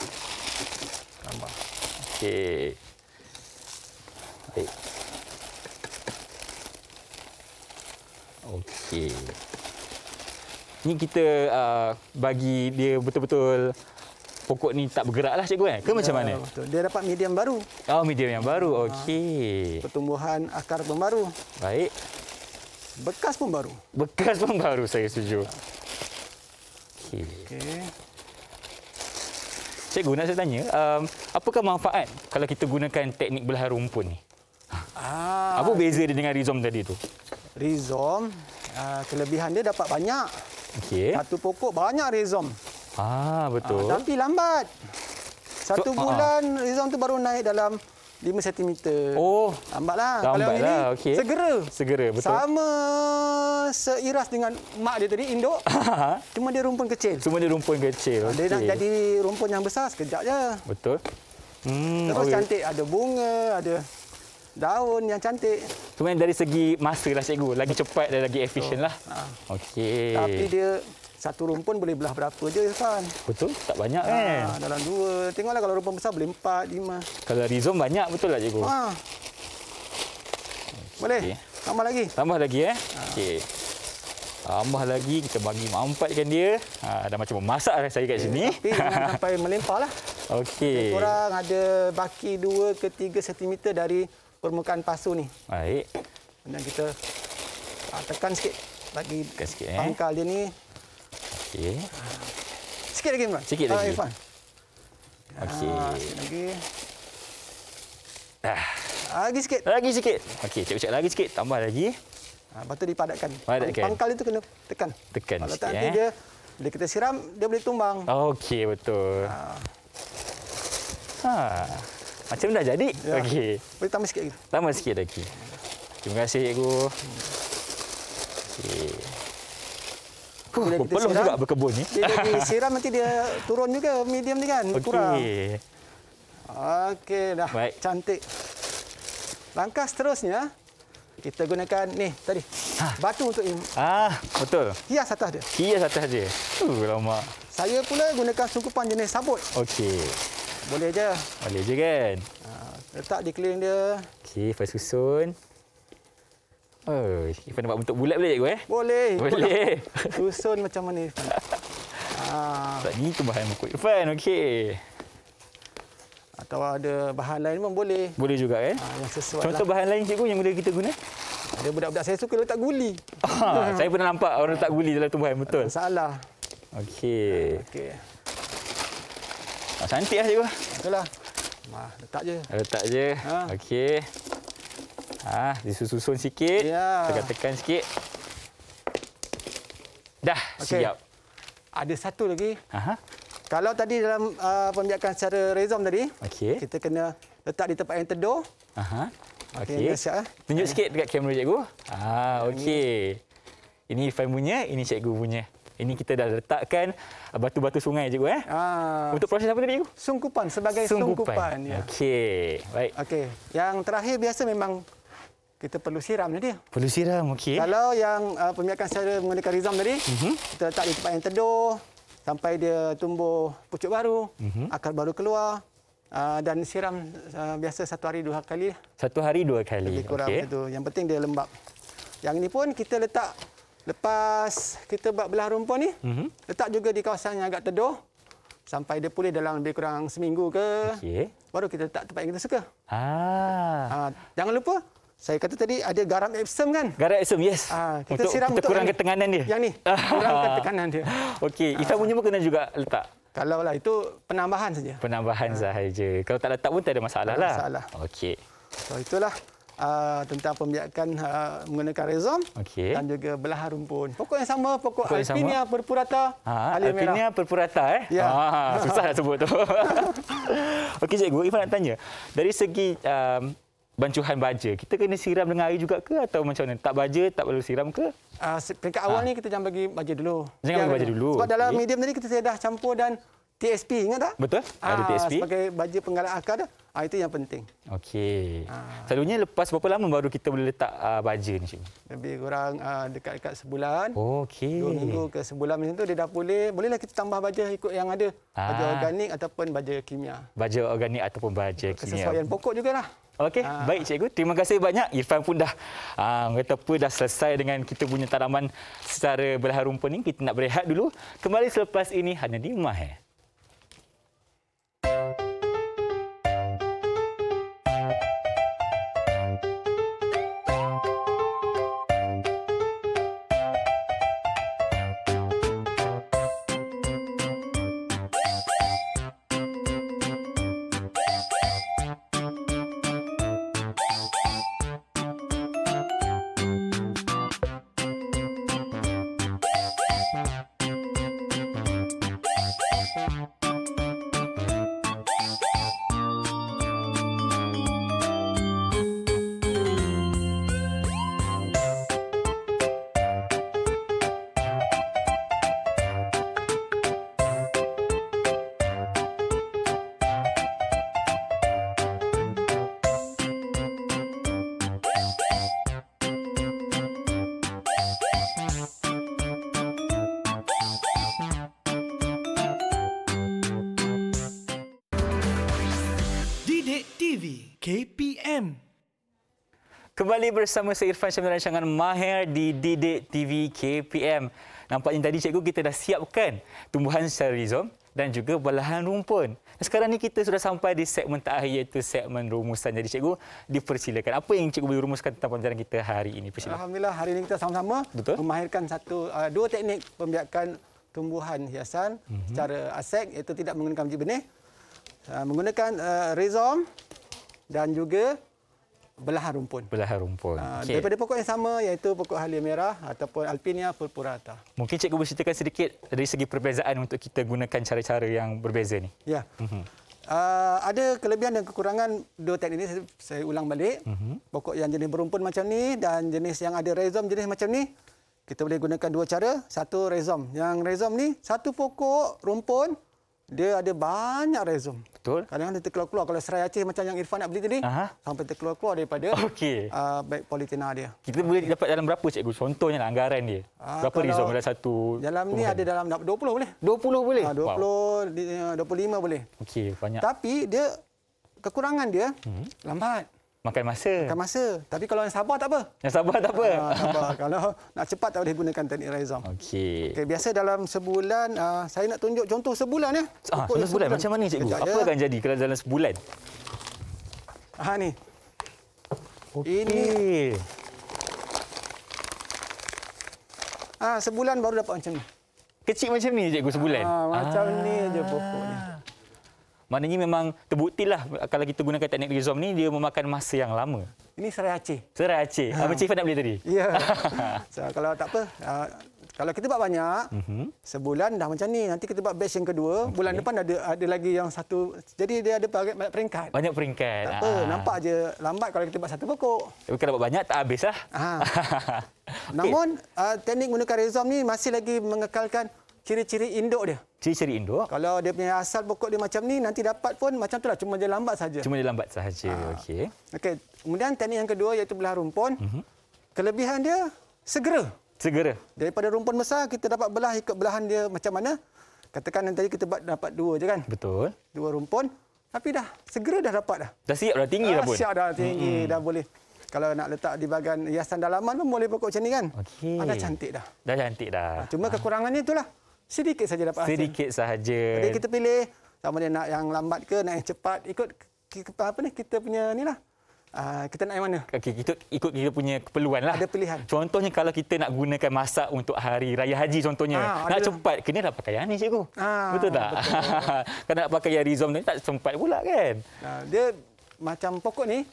Tambah. Okey. Baik. Okey ni kita uh, bagi dia betul-betul pokok ni tak bergeraklah cikgu kan? Ke ya, macam mana? Betul. Dia dapat medium baru. Oh, medium yang baru. Ha. Okey. Pertumbuhan akar pun baru. Baik. Bekas pun baru. Bekas pun baru, saya setuju. Okey. Okay. Cikgu, nak saya tanya, um, apakah manfaat kalau kita gunakan teknik belah rumput ni? Ah, Apa beza dia dengan rhizom tadi tu? Rhizom uh, ah, kelebihan dia dapat banyak. Okey. Satu pokok banyak rhizom. Ah, betul. Ah, tapi lambat. Satu so, ah, ah. bulan ah. rhizom tu baru naik dalam 5 cm. Oh, lambatlah. Lambat Kalau lah. ini okay. segera. Segera, betul. Sama seiras dengan mak dia tadi induk. cuma dia rumpun kecil. Cuma dia rumpun kecil. Okay. Ah, dia nak jadi rumpun yang besar sekejap je. Betul. Hmm, Terus okay. cantik ada bunga, ada daun yang cantik. Cuma dari segi masa lah cikgu, lagi cepat dan lagi efisien lah. Ha. Okey. Tapi dia satu rumpun boleh belah berapa je Irfan. Betul, tak banyak kan. Ha, dalam dua. Tengoklah kalau rumpun besar boleh empat, lima. Kalau rizom banyak betul lah cikgu. Ha. Boleh. Okay. Tambah lagi. Tambah lagi eh. Ha. Okey. Tambah lagi kita bagi mampatkan dia. Ha, dah macam memasak dah saya kat sini. Tapi sampai melimpah lah. Okey. Kurang ada baki 2 ke 3 cm dari permukaan pasu ni. Baik. Kemudian kita ah, tekan sikit lagi tekan sikit, eh. pangkal dia ni. Okey. Ah, sikit lagi, Imran. Sikit lagi. Ha, Okey. Ha, sikit lagi. Dah. Lagi sikit. Lagi sikit. Okey, cek-cek lagi sikit. Tambah lagi. Ha, lepas tu dipadatkan. Padatkan. Pangkal itu kena tekan. Tekan Kalau tak, eh. dia, bila kita siram, dia boleh tumbang. Okey, betul. Ha. Macam dah jadi. Ya. Okey. Boleh tambah sikit lagi. Tambah sikit lagi. Terima kasih cikgu. Okey. Huh, belum juga berkebun ni. Dia siram nanti dia turun juga medium ni kan. Okey. Okey dah. Baik. Cantik. Langkah seterusnya kita gunakan ni tadi. Ha. Batu untuk ini. Ah, betul. Hias atas dia. Hias atas dia. Uh, lama. Saya pula gunakan sungkupan jenis sabut. Okey. Boleh je. Boleh je kan? Ha, letak di keliling dia. Okey, first susun. Oh, Ifan buat bentuk bulat boleh cikgu eh? Boleh. Boleh. susun macam mana Ifan? ah. Ha. Tak ni tu bahan mukul Ifan, okey. Atau ada bahan lain pun boleh. Boleh juga kan? Eh? Ah, yang sesuai Contoh lah. bahan lain cikgu yang boleh kita guna? Ada budak-budak saya suka letak guli. Ah, saya pernah nampak orang letak guli dalam tumbuhan, betul? salah. Okey. okey. Ah, cantik lah cikgu. Betul lah. Mah, letak je. Letak je. Ha. Okey. Ah, disusun-susun sikit. Ya. Tekan-tekan sikit. Dah okay. siap. Ada satu lagi. Aha. Kalau tadi dalam uh, pembiakan secara rezom tadi, okay. kita kena letak di tempat yang teduh. Aha. Okey. Okay. Siap, ah. Tunjuk sikit dekat kamera cikgu. Ah, okey. Ini Ifan punya, ini cikgu punya. Ini kita dah letakkan uh, batu-batu sungai cikgu eh. Aa, ah. Untuk proses apa tadi cikgu? Sungkupan sebagai sungkupan. Ya. Okey. Baik. Okey. Yang terakhir biasa memang kita perlu siram dia. Perlu siram okey. Kalau yang uh, pemikiran saya menggunakan rizam tadi, mm-hmm. kita letak di tempat yang teduh sampai dia tumbuh pucuk baru, mm-hmm. akar baru keluar. Uh, dan siram uh, biasa satu hari dua kali. Satu hari dua kali. Lebih kurang itu. Yang penting dia lembap. Yang ini pun kita letak Lepas kita buat belah rumpun ni, mm-hmm. letak juga di kawasan yang agak teduh sampai dia pulih dalam lebih kurang seminggu ke. Okay. Baru kita letak tempat yang kita suka. Ah. Ha, jangan lupa saya kata tadi ada garam Epsom kan? Garam Epsom, yes. Ha, kita untuk, siram kita untuk kurangkan tekanan dia. Yang ni, kurangkan tekanan dia. Okey, Ifan ah. punya pun kena juga letak? Kalau lah, itu penambahan saja. Penambahan ha. sahaja. Kalau tak letak pun tak ada masalah tak lah. Masalah. Okey. So, itulah. Uh, tentang pembiakan uh, menggunakan rhizom okay. dan juga belahan rumpun. Pokok yang sama, pokok, pokok Alpinia purpurata. Ha, Alpinia purpurata eh? Ya. Ha, susah nak sebut tu. Okey cikgu, Ifan nak tanya. Dari segi um, bancuhan baja, kita kena siram dengan air juga ke atau macam mana? Tak baja, tak perlu siram ke? Uh, peringkat awal ha. ni kita jangan bagi baja dulu. Jangan bagi baja dulu. Sebab okay. dalam medium tadi kita dah campur dan TSP, ingat tak? Betul, ada TSP. sebagai baja penggalak akar dah. Ah itu yang penting. Okey. Ha. Ah. Selalunya lepas berapa lama baru kita boleh letak uh, baja ni cik? Lebih kurang uh, dekat-dekat sebulan. Okey. Dua minggu ke sebulan macam tu dia dah boleh. Bolehlah kita tambah baja ikut yang ada. Ha. Baja organik ataupun baja kimia. Baja organik ataupun baja kimia. Kesesuaian pokok jugalah. Okey, baik cikgu. Terima kasih banyak. Irfan pun dah uh, kata apa dah selesai dengan kita punya tanaman secara belahan rumput ni. Kita nak berehat dulu. Kembali selepas ini hanya di rumah. Eh. kembali bersama saya Irfan Syamil rancangan Maher di Didik TV KPM. Nampaknya tadi cikgu kita dah siapkan tumbuhan secara rizom dan juga belahan rumpun. Sekarang ni kita sudah sampai di segmen terakhir iaitu segmen rumusan. Jadi cikgu dipersilakan. Apa yang cikgu boleh rumuskan tentang pembelajaran kita hari ini? Persilakan. Alhamdulillah hari ini kita sama-sama memahirkan satu uh, dua teknik pembiakan tumbuhan hiasan mm-hmm. secara asek iaitu tidak menggunakan biji benih. Uh, menggunakan uh, rizom dan juga belahan rumpun. Belahan rumpun. Uh, ah, okay. Daripada pokok yang sama iaitu pokok halia merah ataupun alpinia purpurata. Mungkin cikgu boleh ceritakan sedikit dari segi perbezaan untuk kita gunakan cara-cara yang berbeza ni. Ya. Yeah. Mhm. Uh, ada kelebihan dan kekurangan dua teknik ini. Saya, saya ulang balik. Uh-huh. Pokok yang jenis berumpun macam ni dan jenis yang ada rhizome jenis macam ni. Kita boleh gunakan dua cara. Satu rhizome. Yang rhizome ni satu pokok rumpun dia ada banyak resume. Betul. Kadang-kadang dia terkeluar-keluar. Kalau serai Aceh macam yang Irfan nak beli tadi, sampai terkeluar-keluar daripada okay. uh, ah, baik politina dia. Kita okay. boleh dapat dalam berapa, cikgu? Contohnya lah, anggaran dia. Uh, berapa resume dalam satu? Dalam ni ada dalam 20 boleh. 20 boleh? Ah, uh, 20, wow. 25 eh, boleh. Okey, banyak. Tapi dia, kekurangan dia, hmm. lambat. Makan masa. Makan masa. Tapi kalau yang sabar tak apa. Yang sabar tak apa. Uh, ah, sabar. kalau nak cepat tak boleh gunakan teknik raizam. Okey. Okay, biasa dalam sebulan, uh, saya nak tunjuk contoh sebulan. Ya. Ah, sebulan, sebulan. Macam mana cikgu? Sekejap apa ya. akan jadi kalau dalam sebulan? Ah ni. Okay. Ini. Ah, sebulan baru dapat macam ni. Kecil macam ni cikgu sebulan. Ha, macam ni aja pokoknya. Maknanya memang terbuktilah kalau kita gunakan teknik rezom ni dia memakan masa yang lama. Ini serai Aceh. Serai Aceh. Ha. Apa Cik Fan nak beli tadi? Ya. so, kalau tak apa, ah, kalau kita buat banyak, uh-huh. sebulan dah macam ni. Nanti kita buat batch yang kedua. Okay. Bulan depan ada ada lagi yang satu. Jadi dia ada banyak peringkat. Banyak peringkat. Tak ha. nampak je lambat kalau kita buat satu pokok. Tapi kalau buat banyak, tak habislah. Ha. Ah. okay. Namun, uh, teknik menggunakan rezom ni masih lagi mengekalkan ciri-ciri induk dia. Ciri-ciri induk. Kalau dia punya asal pokok dia macam ni, nanti dapat pun macam tu lah. Cuma dia lambat saja. Cuma dia lambat saja. Ah. Okey. Okey. Kemudian teknik yang kedua iaitu belah rumpun. Mm-hmm. Kelebihan dia segera. Segera. Daripada rumpun besar, kita dapat belah ikut belahan dia macam mana. Katakan yang tadi kita dapat dua je kan? Betul. Dua rumpun. Tapi dah, segera dah dapat dah. Dah siap dah, tinggi ah, dah pun. Siap dah, tinggi. hmm Dah boleh. Kalau nak letak di bahagian hiasan dalaman pun boleh pokok macam ni kan? Okey. Ah, dah cantik dah. Dah cantik dah. Ah, cuma kekurangannya itulah sedikit saja dapat hasil. Sedikit sahaja. Jadi kita pilih sama ada nak yang lambat ke nak yang cepat ikut apa ni kita punya ni lah. Uh, kita nak yang mana? Okay, kita ikut kita punya keperluan lah. Ada pilihan. Contohnya kalau kita nak gunakan masak untuk hari raya haji contohnya. Ha, nak cepat, kena dah pakai yang ni cikgu. Ha, betul tak? Kena nak pakai yang rizom ni tak sempat pula kan? Uh, dia macam pokok ni,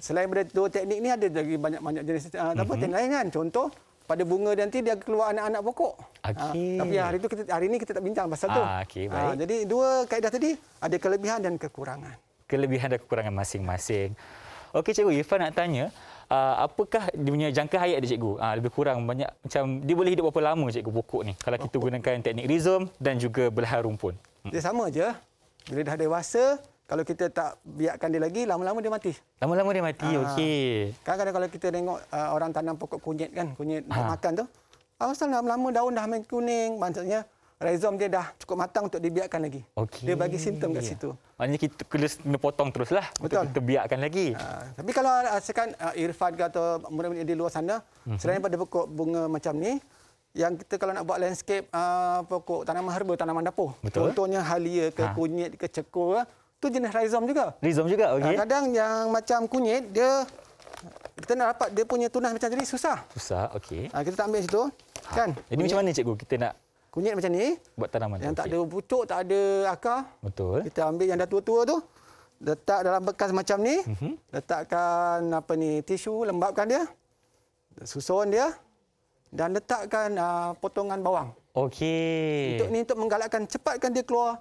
selain daripada dua teknik ni ada lagi banyak-banyak jenis uh, mm-hmm. apa, yang mhm. lain kan. Contoh, pada bunga nanti dia keluar anak-anak pokok. Ha, okey. Ha, tapi hari itu kita hari ini kita tak bincang pasal ah, tu. Okey, Ha, jadi dua kaedah tadi ada kelebihan dan kekurangan. Kelebihan dan kekurangan masing-masing. Okey cikgu Irfan nak tanya Uh, apakah dia punya jangka hayat dia cikgu? Uh, lebih kurang banyak macam dia boleh hidup berapa lama cikgu pokok ni kalau kita gunakan teknik rhizome dan juga belah rumpun. Hmm. Dia sama aja. Bila dah dewasa, kalau kita tak biarkan dia lagi, lama-lama dia mati. Lama-lama dia mati, ha. okey. Kadang-kadang kalau kita tengok uh, orang tanam pokok kunyit kan, kunyit ha. Ah. nak makan tu, asal lama-lama daun dah main kuning, maksudnya rhizom dia dah cukup matang untuk dibiarkan lagi. Okay. Dia bagi simptom kat situ. Maksudnya kita kena potong teruslah Betul. untuk kita biarkan lagi. Ha. Tapi kalau asalkan uh, Irfan atau murid-murid di luar sana, hmm selain pada pokok bunga macam ni, yang kita kalau nak buat landscape uh, pokok tanaman herba, tanaman dapur. Betul. Contohnya halia ke ha. kunyit ke cekur, tu jenis rhizom juga. rhizom juga, okey. Kadang-kadang yang macam kunyit, dia kita nak dapat dia punya tunas macam tadi susah. Susah, okey. Ha, kita tak ambil situ. Ha. Kan? Jadi kunyit. macam mana cikgu kita nak? Kunyit macam ni. Buat tanaman. Yang tu, tak ada pucuk, tak ada akar. Betul. Kita ambil yang dah tua-tua tu. Letak dalam bekas macam ni. Uh-huh. Letakkan apa ni, tisu, lembapkan dia. Susun dia. Dan letakkan uh, potongan bawang. Okey. Untuk ni untuk menggalakkan, cepatkan dia keluar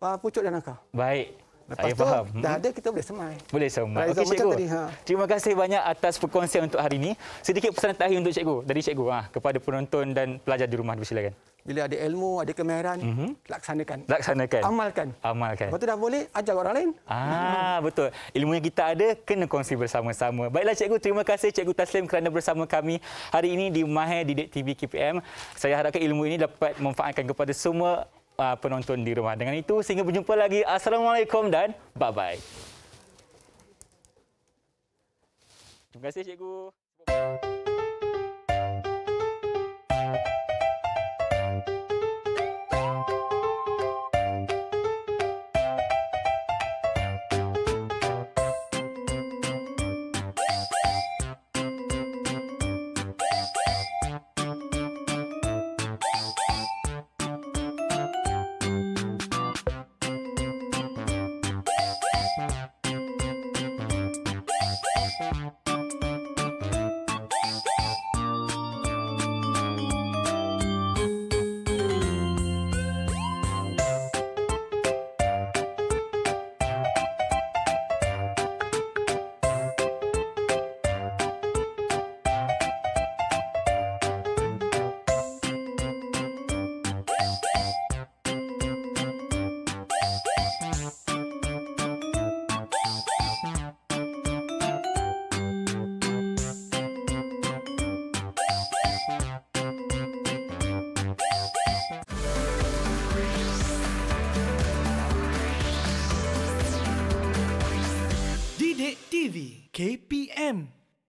uh, pucuk dan akar. Baik. Lepas saya tu, faham. Dah hmm. ada kita boleh semai. Boleh semai. Okey cikgu. Tadi, ha. Terima kasih banyak atas perkongsian untuk hari ini. Sedikit pesanan terakhir untuk cikgu dari cikgu ha, kepada penonton dan pelajar di rumah silakan. Bila ada ilmu, ada kemahiran, mm-hmm. laksanakan. Laksanakan. Amalkan. Amalkan. Betul dah boleh ajar orang lain. Ah, betul. Ilmu yang kita ada kena kongsi bersama-sama. Baiklah cikgu, terima kasih cikgu Taslim kerana bersama kami hari ini di Mahir Didik TV KPM. Saya harapkan ilmu ini dapat memanfaatkan kepada semua uh, penonton di rumah. Dengan itu, sehingga berjumpa lagi. Assalamualaikum dan bye-bye. Terima kasih, Cikgu.